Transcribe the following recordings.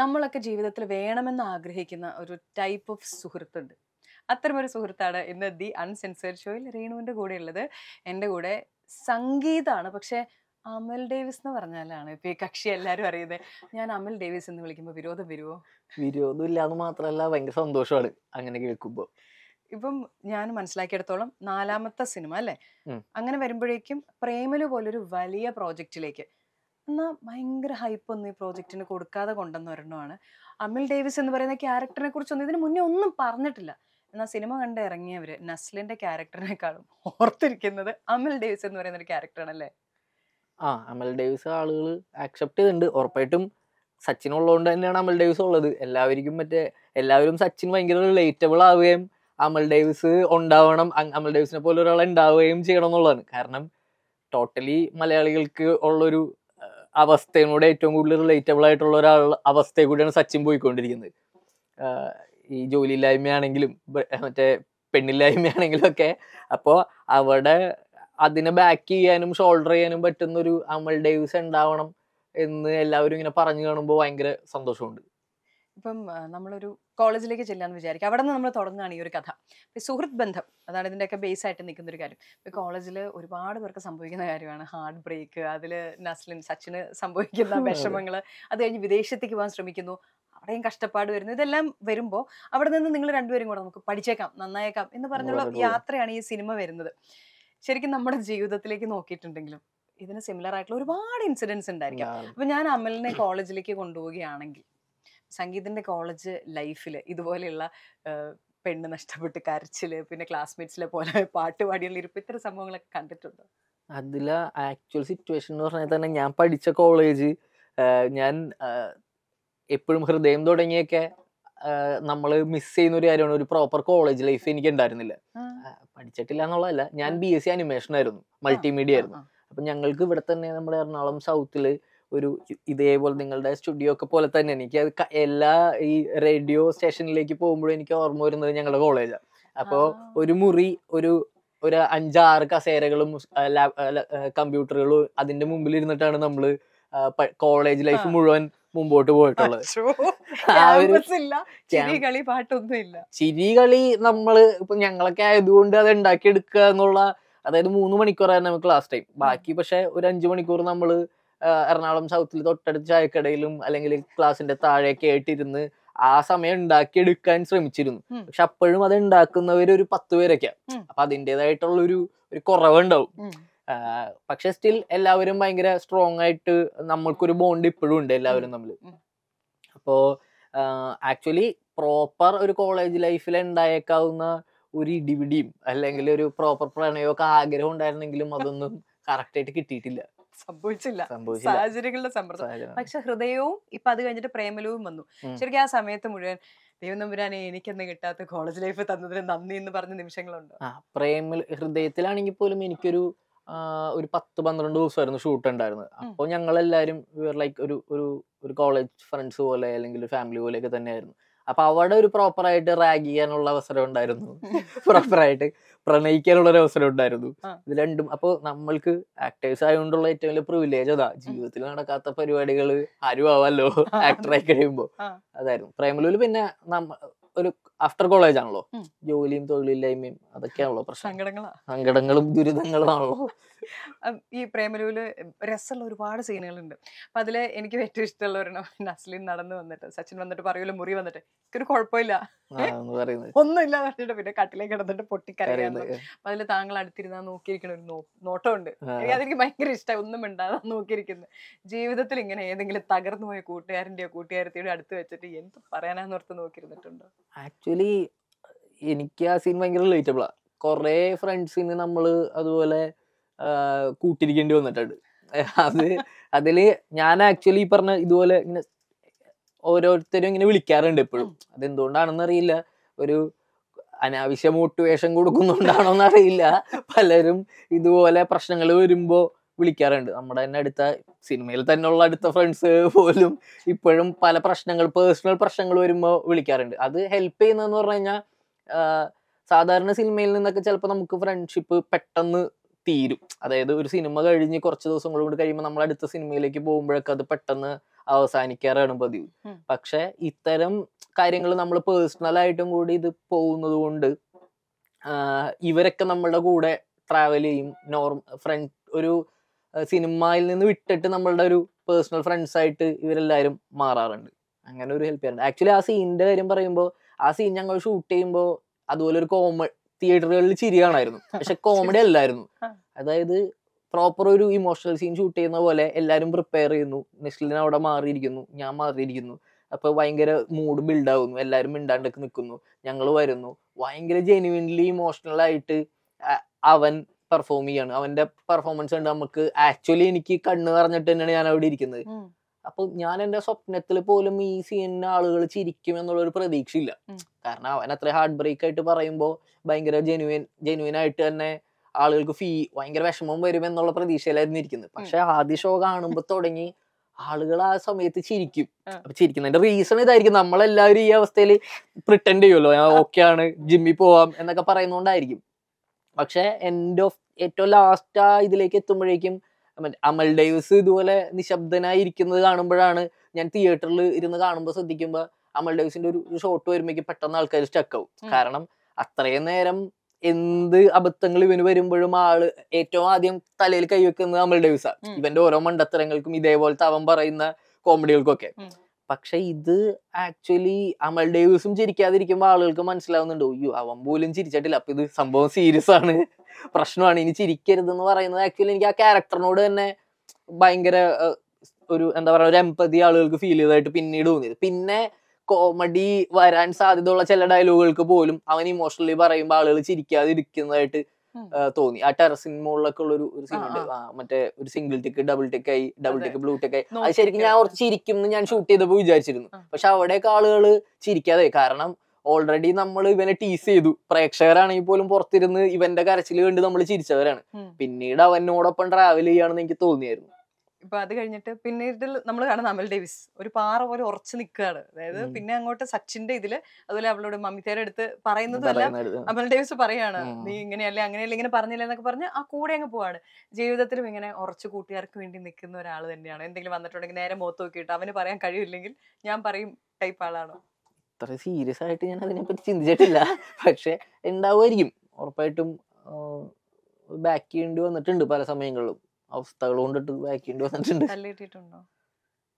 നമ്മളൊക്കെ ജീവിതത്തിൽ വേണമെന്ന് ആഗ്രഹിക്കുന്ന ഒരു ടൈപ്പ് ഓഫ് സുഹൃത്തുണ്ട് അത്തരമൊരു സുഹൃത്താണ് ഇന്ന് ദി അൺസെൻസേർഡ് ഷോയിൽ രേണുവിൻ്റെ കൂടെ ഉള്ളത് എൻ്റെ കൂടെ സംഗീതമാണ് പക്ഷേ അമൽ ഡേവിസ് എന്ന് പറഞ്ഞാലാണ് ഇപ്പൊ ഈ കക്ഷി എല്ലാരും അറിയുന്നത് ഞാൻ അമൽ ഡേവിസ് എന്ന് വിളിക്കുമ്പോൾ വിരോധം വരുമോ വിരോധം ഇല്ല അത് മാത്രമല്ല ഭയങ്കര സന്തോഷമാണ് അങ്ങനെ കേൾക്കുമ്പോൾ ഇപ്പം ഞാൻ മനസ്സിലാക്കിയെടുത്തോളം നാലാമത്തെ സിനിമ അല്ലേ അങ്ങനെ വരുമ്പോഴേക്കും പ്രേമലു പോലൊരു വലിയ പ്രോജക്റ്റിലേക്ക് എന്നാൽ ഭയങ്കര ഹൈപ്പൊന്നും ഈ പ്രോജക്റ്റിന് കൊടുക്കാതെ കൊണ്ടെന്ന് വരണമാണ് അമിൽ ഡേവിസ് എന്ന് പറയുന്ന ക്യാരക്ടറിനെ കുറിച്ചൊന്നും ഇതിന് മുന്നേ ഒന്നും പറഞ്ഞിട്ടില്ല എന്നാൽ സിനിമ കണ്ട് ഇറങ്ങിയവര് നസ്ലിന്റെ ക്യാരക്ടറിനെക്കാളും ഓർത്തിരിക്കുന്നത് അമിൽ ഡേവിസ് എന്ന് പറയുന്ന ഒരു ക്യാരക്ടറാണല്ലേ ആ അമൽ ഡേവിസ് ആളുകൾ ആക്സെപ്റ്റ് ചെയ്തിട്ടുണ്ട് ഉറപ്പായിട്ടും സച്ചിൻ ഉള്ളതുകൊണ്ട് തന്നെയാണ് അമൽ ഡേവിസ് ഉള്ളത് എല്ലാവർക്കും മറ്റേ എല്ലാവരും സച്ചിൻ ഭയങ്കര റിലേറ്റബിൾ ആവുകയും അമൽ ഡേവിസ് ഉണ്ടാവണം അമൽ ഡേവിസിനെ പോലെ ഒരാൾ ഉണ്ടാവുകയും ചെയ്യണം എന്നുള്ളതാണ് കാരണം ടോട്ടലി മലയാളികൾക്ക് ഉള്ളൊരു അവസ്ഥയോട് ഏറ്റവും കൂടുതൽ റിലേറ്റബിൾ ആയിട്ടുള്ള ഒരാൾ അവസ്ഥയെ കൂടിയാണ് സച്ചിൻ പോയിക്കൊണ്ടിരിക്കുന്നത് ഈ ജോലിയില്ലായ്മയാണെങ്കിലും മറ്റേ പെണ്ണില്ലായ്മയാണെങ്കിലും ഒക്കെ അപ്പോൾ അവിടെ അതിനെ ബാക്ക് ചെയ്യാനും ഷോൾഡർ ചെയ്യാനും പറ്റുന്ന ഒരു അമൽ ഡേവിസ് ഉണ്ടാവണം എന്ന് എല്ലാവരും ഇങ്ങനെ പറഞ്ഞു കാണുമ്പോൾ ഭയങ്കര സന്തോഷമുണ്ട് ഇപ്പം നമ്മളൊരു കോളേജിലേക്ക് ചെല്ലാന്ന് വിചാരിക്കുക അവിടെ നിന്ന് നമ്മൾ തുടങ്ങുകയാണ് ഈ ഒരു കഥ സുഹൃത്ത് ബന്ധം അതാണ് ഇതിൻ്റെയൊക്കെ ബേസ് ആയിട്ട് നിൽക്കുന്ന ഒരു കാര്യം ഇപ്പൊ കോളേജിൽ ഒരുപാട് പേർക്ക് സംഭവിക്കുന്ന കാര്യമാണ് ഹാർട്ട് ബ്രേക്ക് അതിൽ നസ്ലിൻ സച്ചിന് സംഭവിക്കുന്ന വിഷമങ്ങൾ അത് കഴിഞ്ഞ് വിദേശത്തേക്ക് പോകാൻ ശ്രമിക്കുന്നു അവിടെയും കഷ്ടപ്പാട് വരുന്നു ഇതെല്ലാം വരുമ്പോൾ അവിടെ നിന്ന് നിങ്ങൾ രണ്ടുപേരും കൂടെ നമുക്ക് പഠിച്ചേക്കാം നന്നായേക്കാം എന്ന് പറഞ്ഞുള്ള യാത്രയാണ് ഈ സിനിമ വരുന്നത് ശരിക്കും നമ്മുടെ ജീവിതത്തിലേക്ക് നോക്കിയിട്ടുണ്ടെങ്കിലും ഇതിന് സിമിലർ ആയിട്ടുള്ള ഒരുപാട് ഇൻസിഡൻസ് ഉണ്ടായിരിക്കാം അപ്പൊ ഞാൻ അമലിനെ കോളേജിലേക്ക് കൊണ്ടുപോവുകയാണെങ്കിൽ സംഗീതിൻ്റെ കോളേജ് ലൈഫിൽ ഇതുപോലെയുള്ള പെണ്ണ് നഷ്ടപ്പെട്ട് കരച്ചിൽ പിന്നെ ക്ലാസ്മേറ്റ്സിലെ പോലെ പാട്ട് പാടിയുള്ള ഇരിപ്പ് ഇത്തരം സംഭവങ്ങളൊക്കെ കണ്ടിട്ടുണ്ടോ അതിൽ ആക്ച്വൽ സിറ്റുവേഷൻ എന്ന് പറഞ്ഞാൽ തന്നെ ഞാൻ പഠിച്ച കോളേജ് ഞാൻ എപ്പോഴും ഹൃദയം തുടങ്ങിയൊക്കെ നമ്മൾ മിസ് ചെയ്യുന്ന ഒരു കാര്യമാണ് ഒരു പ്രോപ്പർ കോളേജ് ലൈഫ് എനിക്ക് ഉണ്ടായിരുന്നില്ല പഠിച്ചിട്ടില്ല എന്നുള്ളതല്ല ഞാൻ ബി എസ് സി അനിമേഷൻ ആയിരുന്നു മൾട്ടിമീഡിയ ആയിരുന്നു അപ്പം ഞങ്ങൾക്ക് ഇവിടെ തന്നെ നമ്മുടെ എറണാകുളം സൗത്തിൽ ഒരു ഇതേപോലെ നിങ്ങളുടെ സ്റ്റുഡിയോ ഒക്കെ പോലെ തന്നെ എനിക്ക് അത് എല്ലാ ഈ റേഡിയോ സ്റ്റേഷനിലേക്ക് പോകുമ്പോഴും എനിക്ക് ഓർമ്മ വരുന്നത് ഞങ്ങളുടെ കോളേജാണ് അപ്പോൾ ഒരു മുറി ഒരു ഒരു അഞ്ചാറ് കസേരകളും കമ്പ്യൂട്ടറുകളും അതിന്റെ മുമ്പിൽ ഇരുന്നിട്ടാണ് നമ്മള് കോളേജ് ലൈഫ് മുഴുവൻ മുമ്പോട്ട് പോയിട്ടുള്ളത് ചിരികളി പാട്ടൊന്നുമില്ല ചിരികളി നമ്മള് ഇപ്പൊ ഞങ്ങളൊക്കെ ആയതുകൊണ്ട് അത് എടുക്കുക എന്നുള്ള അതായത് മൂന്ന് മണിക്കൂറായിരുന്നു നമുക്ക് ക്ലാസ് ടൈം ബാക്കി പക്ഷെ ഒരു അഞ്ചു മണിക്കൂർ നമ്മള് എറണാകുളം സൗത്തിൽ തൊട്ടടുത്ത് ചായക്കടയിലും അല്ലെങ്കിൽ ക്ലാസ്സിന്റെ താഴെയൊക്കെ ആയിട്ടിരുന്ന് ആ സമയം ഉണ്ടാക്കി എടുക്കാൻ ശ്രമിച്ചിരുന്നു പക്ഷെ അപ്പോഴും അത് ഉണ്ടാക്കുന്നവർ ഒരു പത്ത് പേരൊക്കെയാണ് അപ്പൊ അതിൻ്റെതായിട്ടുള്ള ഒരു ഒരു കുറവുണ്ടാവും പക്ഷെ സ്റ്റിൽ എല്ലാവരും ഭയങ്കര സ്ട്രോങ് ആയിട്ട് നമ്മൾക്കൊരു ബോണ്ട് ഇപ്പോഴും ഉണ്ട് എല്ലാവരും തമ്മിൽ അപ്പോ ആക്ച്വലി പ്രോപ്പർ ഒരു കോളേജ് ലൈഫിൽ ഉണ്ടായേക്കാവുന്ന ഒരു ഇടിപിടിയും അല്ലെങ്കിൽ ഒരു പ്രോപ്പർ പ്രണയമൊക്കെ ആഗ്രഹം ഉണ്ടായിരുന്നെങ്കിലും അതൊന്നും കറക്റ്റായിട്ട് കിട്ടിയിട്ടില്ല സംഭവിച്ചില്ല സാഹചര്യങ്ങളുടെ സമ്മർദ്ദം പക്ഷെ ഹൃദയവും ഇപ്പൊ അത് കഴിഞ്ഞിട്ട് പ്രേമലവും വന്നു ശരിക്കും ആ സമയത്ത് മുഴുവൻ ദൈവം നമ്പുരാനെ എനിക്കെന്ന് കിട്ടാത്ത കോളേജ് ലൈഫ് തന്നതിന് നന്ദി എന്ന് പറഞ്ഞ നിമിഷങ്ങളുണ്ട് പ്രേമ ഹൃദയത്തിലാണെങ്കിൽ പോലും എനിക്കൊരു ഒരു പത്ത് പന്ത്രണ്ട് ദിവസമായിരുന്നു ഷൂട്ട് ഉണ്ടായിരുന്നത് അപ്പൊ ഞങ്ങളെല്ലാവരും ലൈക്ക് ഒരു ഒരു ഒരു കോളേജ് ഫ്രണ്ട്സ് പോലെ അല്ലെങ്കിൽ ഫാമിലി പോലെയൊക്കെ തന്നെയായിരുന്നു അപ്പൊ അവിടെ ഒരു പ്രോപ്പർ ആയിട്ട് റാഗ് ചെയ്യാനുള്ള അവസരം ഉണ്ടായിരുന്നു ആയിട്ട് പ്രണയിക്കാനുള്ള ഒരു അവസരം ഉണ്ടായിരുന്നു ഇത് രണ്ടും അപ്പോൾ നമ്മൾക്ക് ആക്ടേഴ്സ് ആയതുകൊണ്ടുള്ള ഏറ്റവും വലിയ പ്രിവിലേജ് അതാ ജീവിതത്തിൽ നടക്കാത്ത പരിപാടികൾ ആരും ആവാല്ലോ ആക്ടറായി കഴിയുമ്പോ അതായിരുന്നു പ്രേമലൂല് പിന്നെ ഒരു ആഫ്റ്റർ കോളേജ് ആണല്ലോ ജോലിയും തൊഴിലില്ലായ്മയും അതൊക്കെയാണല്ലോ പ്രശ്നം സങ്കടങ്ങളും ദുരിതങ്ങളും ആണല്ലോ ഈ പ്രേമലൂല് രസമുള്ള ഒരുപാട് സീനുകളുണ്ട് അപ്പം അതിൽ എനിക്ക് ഏറ്റവും ഇഷ്ടമുള്ള ഒരെണ്ണം നസ്ലിൻ നടന്നു വന്നിട്ട് സച്ചിൻ വന്നിട്ട് പറയൂല മുറി വന്നിട്ട് എനിക്കൊരു കുഴപ്പമില്ല ഒന്നുമില്ല പറഞ്ഞിട്ട് പിന്നെ കട്ടിലേക്ക് കിടന്നിട്ട് പൊട്ടിക്കരയാണ് അപ്പൊ അതിൽ താങ്കൾ അടുത്തിരുന്നാ നോക്കിയിരിക്കണ ഒരു നോട്ടമുണ്ട് അതെനിക്ക് ഭയങ്കര ഇഷ്ടമായി ഒന്നും മിണ്ടാതെ നോക്കിയിരിക്കുന്നു ജീവിതത്തിൽ ഇങ്ങനെ ഏതെങ്കിലും തകർന്നു പോയ കൂട്ടുകാരൻ്റെയോ കൂട്ടുകാരത്തിയുടെ അടുത്ത് വെച്ചിട്ട് എന്ത് പറയാനാന്ന് ഓർത്ത് നോക്കിയിരുന്നിട്ടുണ്ടോ ആക്ച്വലി എനിക്ക് ആ സീൻ ഭയങ്കര റിലേറ്റബിളാണ് കുറേ ഫ്രണ്ട്സിന് നമ്മൾ അതുപോലെ കൂട്ടിരിക്കേണ്ടി വന്നിട്ടുണ്ട് അത് അതില് ഞാൻ ആക്ച്വലി ഈ പറഞ്ഞ ഇതുപോലെ ഇങ്ങനെ ഓരോരുത്തരും ഇങ്ങനെ വിളിക്കാറുണ്ട് എപ്പോഴും അതെന്തുകൊണ്ടാണെന്ന് അറിയില്ല ഒരു അനാവശ്യ മോട്ടിവേഷൻ കൊടുക്കുന്നുണ്ടാണോ എന്നറിയില്ല പലരും ഇതുപോലെ പ്രശ്നങ്ങൾ വരുമ്പോൾ വിളിക്കാറുണ്ട് നമ്മുടെ തന്നെ അടുത്ത സിനിമയിൽ ഉള്ള അടുത്ത ഫ്രണ്ട്സ് പോലും ഇപ്പോഴും പല പ്രശ്നങ്ങൾ പേഴ്സണൽ പ്രശ്നങ്ങൾ വരുമ്പോൾ വിളിക്കാറുണ്ട് അത് ഹെൽപ്പ് ചെയ്യുന്നതെന്ന് പറഞ്ഞു കഴിഞ്ഞാൽ സാധാരണ സിനിമയിൽ നിന്നൊക്കെ ചിലപ്പോൾ നമുക്ക് ഫ്രണ്ട്ഷിപ്പ് പെട്ടെന്ന് തീരും അതായത് ഒരു സിനിമ കഴിഞ്ഞ് കുറച്ച് ദിവസം കൂടി കഴിയുമ്പോൾ നമ്മൾ അടുത്ത സിനിമയിലേക്ക് പോകുമ്പോഴൊക്കെ അത് പെട്ടെന്ന് അവസാനിക്കാറാണ് പതിവ് പക്ഷെ ഇത്തരം കാര്യങ്ങൾ നമ്മൾ പേഴ്സണൽ ആയിട്ടും കൂടി ഇത് പോകുന്നത് കൊണ്ട് ഇവരൊക്കെ നമ്മളുടെ കൂടെ ട്രാവൽ ചെയ്യും നോർമൽ ഫ്രണ്ട് ഒരു സിനിമയിൽ നിന്ന് വിട്ടിട്ട് നമ്മളുടെ ഒരു പേഴ്സണൽ ഫ്രണ്ട്സ് ആയിട്ട് ഇവരെല്ലാവരും മാറാറുണ്ട് അങ്ങനെ ഒരു ഹെൽപ്പ് ചെയ്യാറുണ്ട് ആക്ച്വലി ആ സീനിന്റെ കാര്യം പറയുമ്പോൾ ആ സീൻ ഞങ്ങൾ ഷൂട്ട് ചെയ്യുമ്പോൾ അതുപോലെ ഒരു കോമ തിയേറ്ററുകളിൽ ചിരി കാണായിരുന്നു പക്ഷെ കോമഡി അല്ലായിരുന്നു അതായത് പ്രോപ്പർ ഒരു ഇമോഷണൽ സീൻ ഷൂട്ട് ചെയ്യുന്ന പോലെ എല്ലാരും പ്രിപ്പയർ ചെയ്യുന്നു നിഷ്ലിന് അവിടെ മാറിയിരിക്കുന്നു ഞാൻ മാറിയിരിക്കുന്നു അപ്പൊ ഭയങ്കര മൂഡ് ബിൽഡ് ആവുന്നു എല്ലാരും മിണ്ടാണ്ടൊക്കെ നിൽക്കുന്നു ഞങ്ങൾ വരുന്നു ഭയങ്കര ജെനുവിൻലി ഇമോഷണൽ ആയിട്ട് അവൻ പെർഫോം ചെയ്യാണ് അവന്റെ പെർഫോമൻസ് കണ്ട് നമുക്ക് ആക്ച്വലി എനിക്ക് കണ്ണ് പറഞ്ഞിട്ട് തന്നെയാണ് ഞാൻ അവിടെ ഇരിക്കുന്നത് അപ്പോൾ ഞാൻ എന്റെ സ്വപ്നത്തിൽ പോലും ഈ സീനിന് ആളുകൾ ചിരിക്കും എന്നുള്ളൊരു പ്രതീക്ഷയില്ല കാരണം അവൻ അത്ര ഹാർഡ് ബ്രേക്ക് ആയിട്ട് പറയുമ്പോൾ ഭയങ്കര ജെനുവിൻ ജെനുവിൻ ആയിട്ട് തന്നെ ആളുകൾക്ക് ഫീ ഭയങ്കര വിഷമം വരും എന്നുള്ള പ്രതീക്ഷയിലായിരുന്നു ഇരിക്കുന്നത് പക്ഷെ ആദ്യ ഷോ കാണുമ്പോൾ തുടങ്ങി ആളുകൾ ആ സമയത്ത് ചിരിക്കും അപ്പൊ ചിരിക്കുന്നതിന്റെ റീസൺ ഇതായിരിക്കും നമ്മളെല്ലാവരും ഈ അവസ്ഥയിൽ പ്രിട്ടൻഡ് ചെയ്യുമല്ലോ ഓക്കെ ആണ് ജിമ്മിൽ പോവാം എന്നൊക്കെ പറയുന്നോണ്ടായിരിക്കും പക്ഷെ എൻഡ് ഓഫ് ഏറ്റവും ലാസ്റ്റ് ആ ഇതിലേക്ക് എത്തുമ്പോഴേക്കും അമൽ ഡേവിസ് ഇതുപോലെ നിശബ്ദനായി ഇരിക്കുന്നത് കാണുമ്പോഴാണ് ഞാൻ തിയേറ്ററിൽ ഇരുന്ന് കാണുമ്പോൾ ശ്രദ്ധിക്കുമ്പോൾ അമൽ ഡേവിസിന്റെ ഒരു ഷോട്ട് വരുമ്പോൾ പെട്ടെന്ന് ആൾക്കാർ സ്റ്റക്കാവും കാരണം അത്രയും നേരം എന്ത് അബദ്ധങ്ങൾ ഇവന് വരുമ്പോഴും ആള് ഏറ്റവും ആദ്യം തലയിൽ കൈവെക്കുന്നത് അമൽ ഡേവിസാണ് ഇവന്റെ ഓരോ മണ്ടത്തരങ്ങൾക്കും ഇതേപോലത്തെ അവൻ പറയുന്ന കോമഡികൾക്കൊക്കെ പക്ഷെ ഇത് ആക്ച്വലി അമൽ ഡേവിസും ചിരിക്കാതിരിക്കുമ്പോൾ ആളുകൾക്ക് മനസ്സിലാവുന്നുണ്ട് അയ്യോ അവൻ പോലും ചിരിച്ചിട്ടില്ല അപ്പൊ ഇത് സംഭവം സീരിയസ് ആണ് പ്രശ്നമാണ് ഇനി ചിരിക്കരുത് എന്ന് പറയുന്നത് ആക്ച്വലി എനിക്ക് ആ ക്യാരക്ടറിനോട് തന്നെ ഭയങ്കര ഒരു എന്താ പറയാ ഒരു എമ്പതി ആളുകൾക്ക് ഫീൽ ചെയ്തതായിട്ട് പിന്നീട് തോന്നിയത് പിന്നെ കോമഡി വരാൻ സാധ്യതയുള്ള ചില ഡയലോഗുകൾക്ക് പോലും അവൻ ഇമോഷണലി പറയുമ്പോൾ ആളുകൾ ചിരിക്കാതിരിക്കുന്നതായിട്ട് തോന്നി ആ ടെറസിന് മുകളിലൊക്കെ ഉള്ള ഒരു സീൻ ഉണ്ട് മറ്റേ ഒരു സിംഗിൾ ടിക്ക് ഡബിൾ ടിക്ക് ആയി ഡബിൾ ടിക്ക് ബ്ലൂ ടിക്ക് ആയി അത് ശരിക്കും ഞാൻ ഓർത്ത് ചിരിക്കും എന്ന് ഞാൻ ഷൂട്ട് ചെയ്തപ്പോൾ വിചാരിച്ചിരുന്നു പക്ഷെ അവിടെയൊക്കെ ആളുകൾ ചിരിക്കാതെ കാരണം ഓൾറെഡി നമ്മൾ ഇവനെ ടീസ് ചെയ്തു പ്രേക്ഷകരാണെങ്കിൽ പോലും പുറത്തിരുന്ന് ഇവന്റെ കരച്ചിൽ കണ്ട് നമ്മൾ ചിരിച്ചവരാണ് പിന്നീട് അവനോടൊപ്പം ട്രാവൽ ചെയ്യാണെന്ന് എനിക്ക് തോന്നിയായിരുന്നു ഇപ്പൊ അത് കഴിഞ്ഞിട്ട് പിന്നീട് നമ്മൾ കാണുന്ന അമൽ ഡേവിസ് ഒരു പാറ പോലെ ഉറച്ചു നിൽക്കുകയാണ് അതായത് പിന്നെ അങ്ങോട്ട് സച്ചിന്റെ ഇതില് അതുപോലെ അവളോട് മമിതയുടെ അടുത്ത് പറയുന്നതുമല്ല അമൽ ഡേവിസ് പറയാണ് നീ ഇങ്ങനെയല്ലേ അങ്ങനെയല്ലേ ഇങ്ങനെ പറഞ്ഞില്ല എന്നൊക്കെ പറഞ്ഞ് ആ കൂടെ അങ്ങ് പോവാണ് ജീവിതത്തിലും ഇങ്ങനെ ഉറച്ചു കൂട്ടുകാർക്ക് വേണ്ടി നിൽക്കുന്ന ഒരാൾ തന്നെയാണ് എന്തെങ്കിലും വന്നിട്ടുണ്ടെങ്കിൽ നേരെ മുഖത്ത് നോക്കിയിട്ട് അവന് പറയാൻ കഴിയില്ലെങ്കിൽ ഞാൻ പറയും ടൈപ്പ് ആളാണോ അത്ര സീരിയസ് ആയിട്ട് ഞാൻ അതിനെപ്പറ്റി ചിന്തിച്ചിട്ടില്ല പക്ഷെ ഉണ്ടാവുമായിരിക്കും ഉറപ്പായിട്ടും ബാക്ക് ചെയ്യേണ്ടി വന്നിട്ടുണ്ട് പല സമയങ്ങളിലും അവസ്ഥകൾ കൊണ്ടിട്ട് വാക്കേണ്ടി വന്നിട്ടുണ്ട്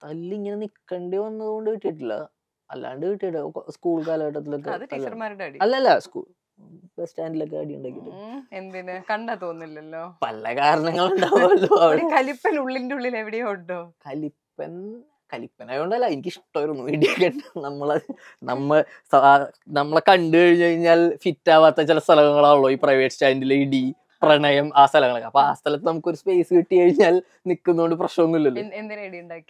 തല്ലി ഇങ്ങനെ നിക്കേണ്ടി വന്നതുകൊണ്ട് കിട്ടിയിട്ടില്ല അല്ലാണ്ട് കിട്ടിയിട്ട് സ്കൂൾ കാലഘട്ടത്തിലൊക്കെ അല്ലല്ല സ്കൂൾ ബസ് സ്റ്റാൻഡിലൊക്കെ അടി ഉണ്ടാക്കിട്ട് കണ്ടാ തോന്നില്ലല്ലോ പല കാരണങ്ങൾ ഉണ്ടാവുമല്ലോ കലിപ്പൻ ഉള്ളിന്റെ ഉള്ളിൽ എവിടെയോ ഉണ്ടോ കലിപ്പൻ കലിപ്പനായോണ്ടല്ല എനിക്ക് ഇഷ്ടമായിരുന്നു വീഡിയോ കേട്ട് നമ്മള് നമ്മ നമ്മളെ കണ്ടു കഴിഞ്ഞു കഴിഞ്ഞാൽ ഫിറ്റ് ആവാത്ത ചില സ്ഥലങ്ങളാണല്ലോ ഈ പ്രൈവറ്റ് സ്റ്റാൻഡിലെ ഇടി പ്രണയം ആ സ്ഥലങ്ങളൊക്കെ അപ്പൊ ആ സ്ഥലത്ത് നമുക്ക് ഒരു സ്പേസ് കിട്ടി കഴിഞ്ഞാൽ നിക്കുന്നോണ്ട് പ്രശ്നമൊന്നുമില്ലല്ലോ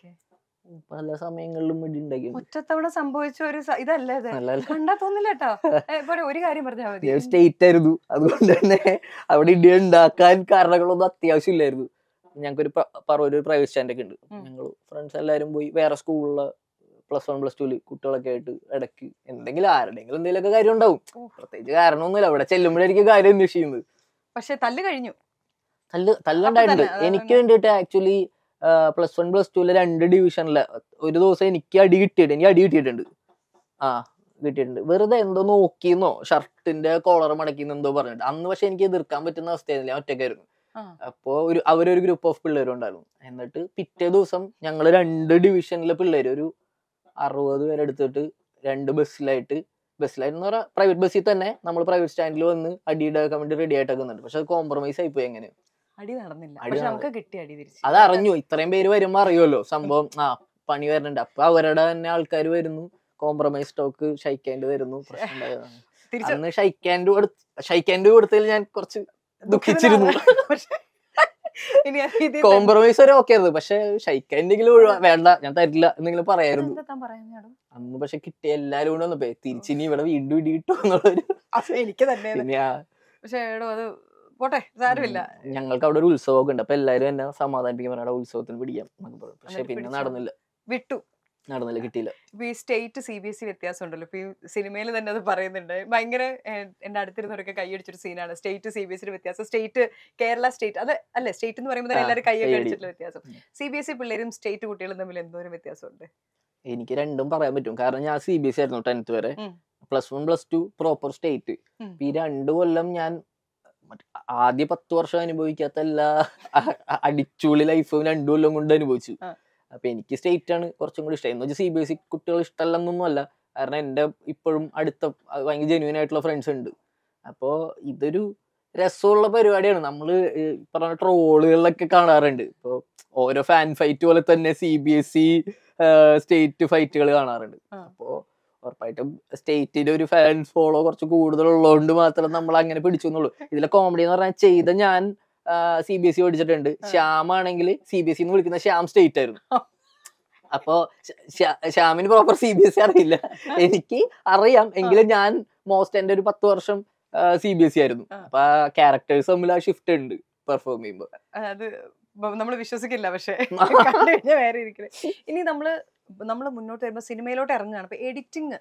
പല സമയങ്ങളിലും മിടി ഉണ്ടാക്കി ഒറ്റത്തവണ സംഭവിച്ച ഒരു ഇതല്ല ഒരു കാര്യം ഞാൻ സ്റ്റേറ്റ് ആയിരുന്നു അതുകൊണ്ട് തന്നെ അവിടെ ഇടി ഉണ്ടാക്കാൻ കാരണങ്ങളൊന്നും ഒരു ഞങ്ങൾക്കൊരു ഒരു പ്രൈവറ്റ് സ്റ്റാൻഡ് ഒക്കെ ഉണ്ട് ഞങ്ങൾ ഫ്രണ്ട്സ് എല്ലാവരും പോയി വേറെ സ്കൂളില് പ്ലസ് വൺ പ്ലസ് ടുല് കുട്ടികളൊക്കെ ആയിട്ട് ഇടയ്ക്ക് എന്തെങ്കിലും ആരുടെങ്കിലും എന്തെങ്കിലുമൊക്കെ കാര്യം ഉണ്ടാവും പ്രത്യേകിച്ച് കാരണമൊന്നുമില്ല അവിടെ ചെല്ലുമ്പോഴായിരിക്കും കാര്യം അന്വേഷിക്കുന്നത് പക്ഷെ തല്ല് കഴിഞ്ഞു തല്ല് തല്ലുണ്ടായിട്ടുണ്ട് എനിക്ക് വേണ്ടിട്ട് ആക്ച്വലി പ്ലസ് വൺ പ്ലസ് ടുവിലെ രണ്ട് ഡിവിഷനിലെ ഒരു ദിവസം എനിക്ക് അടി കിട്ടിയിട്ട് എനിക്ക് അടി കിട്ടിയിട്ടുണ്ട് ആ കിട്ടിയിട്ടുണ്ട് വെറുതെ എന്തോ നോക്കിയെന്നോ ഷർട്ടിന്റെ കോളർ മടക്കിന്ന് എന്തോ പറഞ്ഞിട്ട് അന്ന് പക്ഷെ എനിക്ക് എതിർക്കാൻ പറ്റുന്ന അവസ്ഥയായിരുന്നില്ല ഞാൻ ഒറ്റയ്ക്കായിരുന്നു അപ്പോ ഒരു അവരൊരു ഗ്രൂപ്പ് ഓഫ് പിള്ളേരുണ്ടായിരുന്നു എന്നിട്ട് പിറ്റേ ദിവസം ഞങ്ങൾ രണ്ട് ഡിവിഷനിലെ പിള്ളേര് ഒരു അറുപത് പേരെടുത്തിട്ട് രണ്ട് ബസ്സിലായിട്ട് ബസ്സിലായിരുന്നു പറഞ്ഞാൽ പ്രൈവറ്റ് ബസ്സിൽ തന്നെ നമ്മൾ പ്രൈവറ്റ് സ്റ്റാൻഡിൽ വന്ന് അടിയിടാക്കാൻ വേണ്ടി റെഡി ആയിട്ട് പക്ഷെ അത് കോംപ്രമൈസ് ആയി പോയി എങ്ങനെ അടി നടന്നില്ല നമുക്ക് കിട്ടി അടി തിരിച്ചു അത് അറിഞ്ഞു ഇത്രയും പേര് വരുമ്പോ അറിയുമല്ലോ സംഭവം ആ പണി വരുന്നുണ്ട് അപ്പൊ അവരുടെ തന്നെ ആൾക്കാർ വരുന്നു കോംപ്രമൈസ് ടോക്ക് ഷൈക്കാൻഡ് വരുന്നു പ്രശ്നം ഷൈക്കാൻഡ് ഷൈക്കാൻഡ് കൊടുത്തതിൽ ഞാൻ കുറച്ച് ദുഃഖിച്ചിരുന്നു പക്ഷെ ഇനി കോംപ്രമൈസ് വരെ ഓക്കെ ആയിരുന്നു പക്ഷെ ഒഴിവാ വേണ്ട ഞാൻ തരില്ല എന്തെങ്കിലും പറയായിരുന്നു അന്ന് പക്ഷെ കിട്ടിയ എല്ലാരും കൂടെ തിരിച്ചു ഇനി ഇവിടെ വീണ്ടും ഇടി കിട്ടും എന്നുള്ളൊരു എനിക്ക് തന്നെ പക്ഷേ അത് പോട്ടെ സാരമില്ല ഞങ്ങൾക്ക് അവിടെ ഒരു ഉത്സവം ഒക്കെ ഉണ്ട് അപ്പൊ എല്ലാരും എന്നെ സമാധാനിപ്പിക്കാൻ പറഞ്ഞ ഉത്സവത്തിന് പിടിക്കാം പക്ഷെ പിന്നെ നടന്നില്ല വിട്ടു നടന്നില്ല കിട്ടിയില്ല ഈ state C B S E വ്യത്യാസം ഉണ്ടല്ലോ ഇപ്പൊ ഈ സിനിമയിൽ തന്നെ അത് പറയുന്നുണ്ട് ഭയങ്കര എന്റെ അടുത്തിരുന്നവരൊക്കെ കൈയടിച്ചൊരു സീനാണ് state C B S E വ്യത്യാസം സ്റ്റേറ്റ് കേരള സ്റ്റേറ്റ് അത് അല്ലെ സ്റ്റേറ്റ് എന്ന് പറയുമ്പോൾ എല്ലാവരും കൈയൊക്കെ അടിച്ചിട്ടുള്ള വ്യത്യാസം സി ബി എസ് ഇ പിള്ളേരും സ്റ്റേറ്റ് കുട്ടികളും തമ്മിൽ എന്തോരം വ്യത്യാസമുണ്ട് എനിക്ക് രണ്ടും പറയാൻ പറ്റും കാരണം ഞാൻ സി ബി എസ് ആയിരുന്നു ടെൻത്ത് വരെ plus one plus two proper state ഈ രണ്ടു കൊല്ലം ഞാൻ ആദ്യ പത്ത് വർഷം അനുഭവിക്കാത്ത എല്ലാ അടിച്ചുള്ളി ലൈഫും രണ്ടു കൊല്ലം കൊണ്ട് അനുഭവിച്ചു അപ്പോൾ എനിക്ക് സ്റ്റേറ്റ് ആണ് കുറച്ചും കൂടി ഇഷ്ടം എന്ന് വെച്ചാൽ C B S E e കുട്ടികൾ ഇഷ്ടമല്ലെന്നൊന്നും അല്ല കാരണം എൻ്റെ ഇപ്പോഴും അടുത്ത ഭയങ്കര ജെന്യൂൻ ആയിട്ടുള്ള ഫ്രണ്ട്സ് ഉണ്ട് അപ്പോൾ ഇതൊരു രസമുള്ള പരിപാടിയാണ് നമ്മൾ പറഞ്ഞ ട്രോളുകളിലൊക്കെ കാണാറുണ്ട് ഇപ്പോൾ ഓരോ ഫാൻ ഫൈറ്റ് പോലെ തന്നെ C B S E state ഫൈറ്റുകൾ കാണാറുണ്ട് അപ്പോൾ ഉറപ്പായിട്ടും സ്റ്റേറ്റിൻ്റെ ഒരു ഫാൻസ് ഫോളോ കുറച്ച് കൂടുതലുള്ളതുകൊണ്ട് മാത്രം നമ്മൾ അങ്ങനെ പിടിച്ചു എന്നുള്ളൂ ഇതിലെ കോമഡി എന്ന് പറഞ്ഞാൽ ചെയ്ത ഞാൻ സി ബി എസ് സി പഠിച്ചിട്ടുണ്ട് ശ്യാം ആണെങ്കിൽ C B S C e എന്ന് വിളിക്കുന്ന ശ്യാം സ്റ്റേറ്റ് ആയിരുന്നു അപ്പോ ശ്യാമിന് proper C B S C അറിയില്ല എനിക്ക് അറിയാം എങ്കിലും ഞാൻ മോസ്റ്റ് എന്റെ ഒരു പത്ത് വർഷം സി ബി എസ് സി ആയിരുന്നു അപ്പൊ ക്യാരക്ടേഴ്സ് തമ്മിൽ ആ ഷിഫ്റ്റ് ഉണ്ട് പെർഫോം ചെയ്യുമ്പോൾ അത് നമ്മൾ വിശ്വസിക്കില്ല പക്ഷേ വേറെ ഇരിക്കുന്നത് ഇനി നമ്മള് നമ്മൾ മുന്നോട്ട് വരുമ്പോൾ സിനിമയിലോട്ട് ഇറങ്ങുകയാണ് അപ്പൊ എഡിറ്റിംഗ്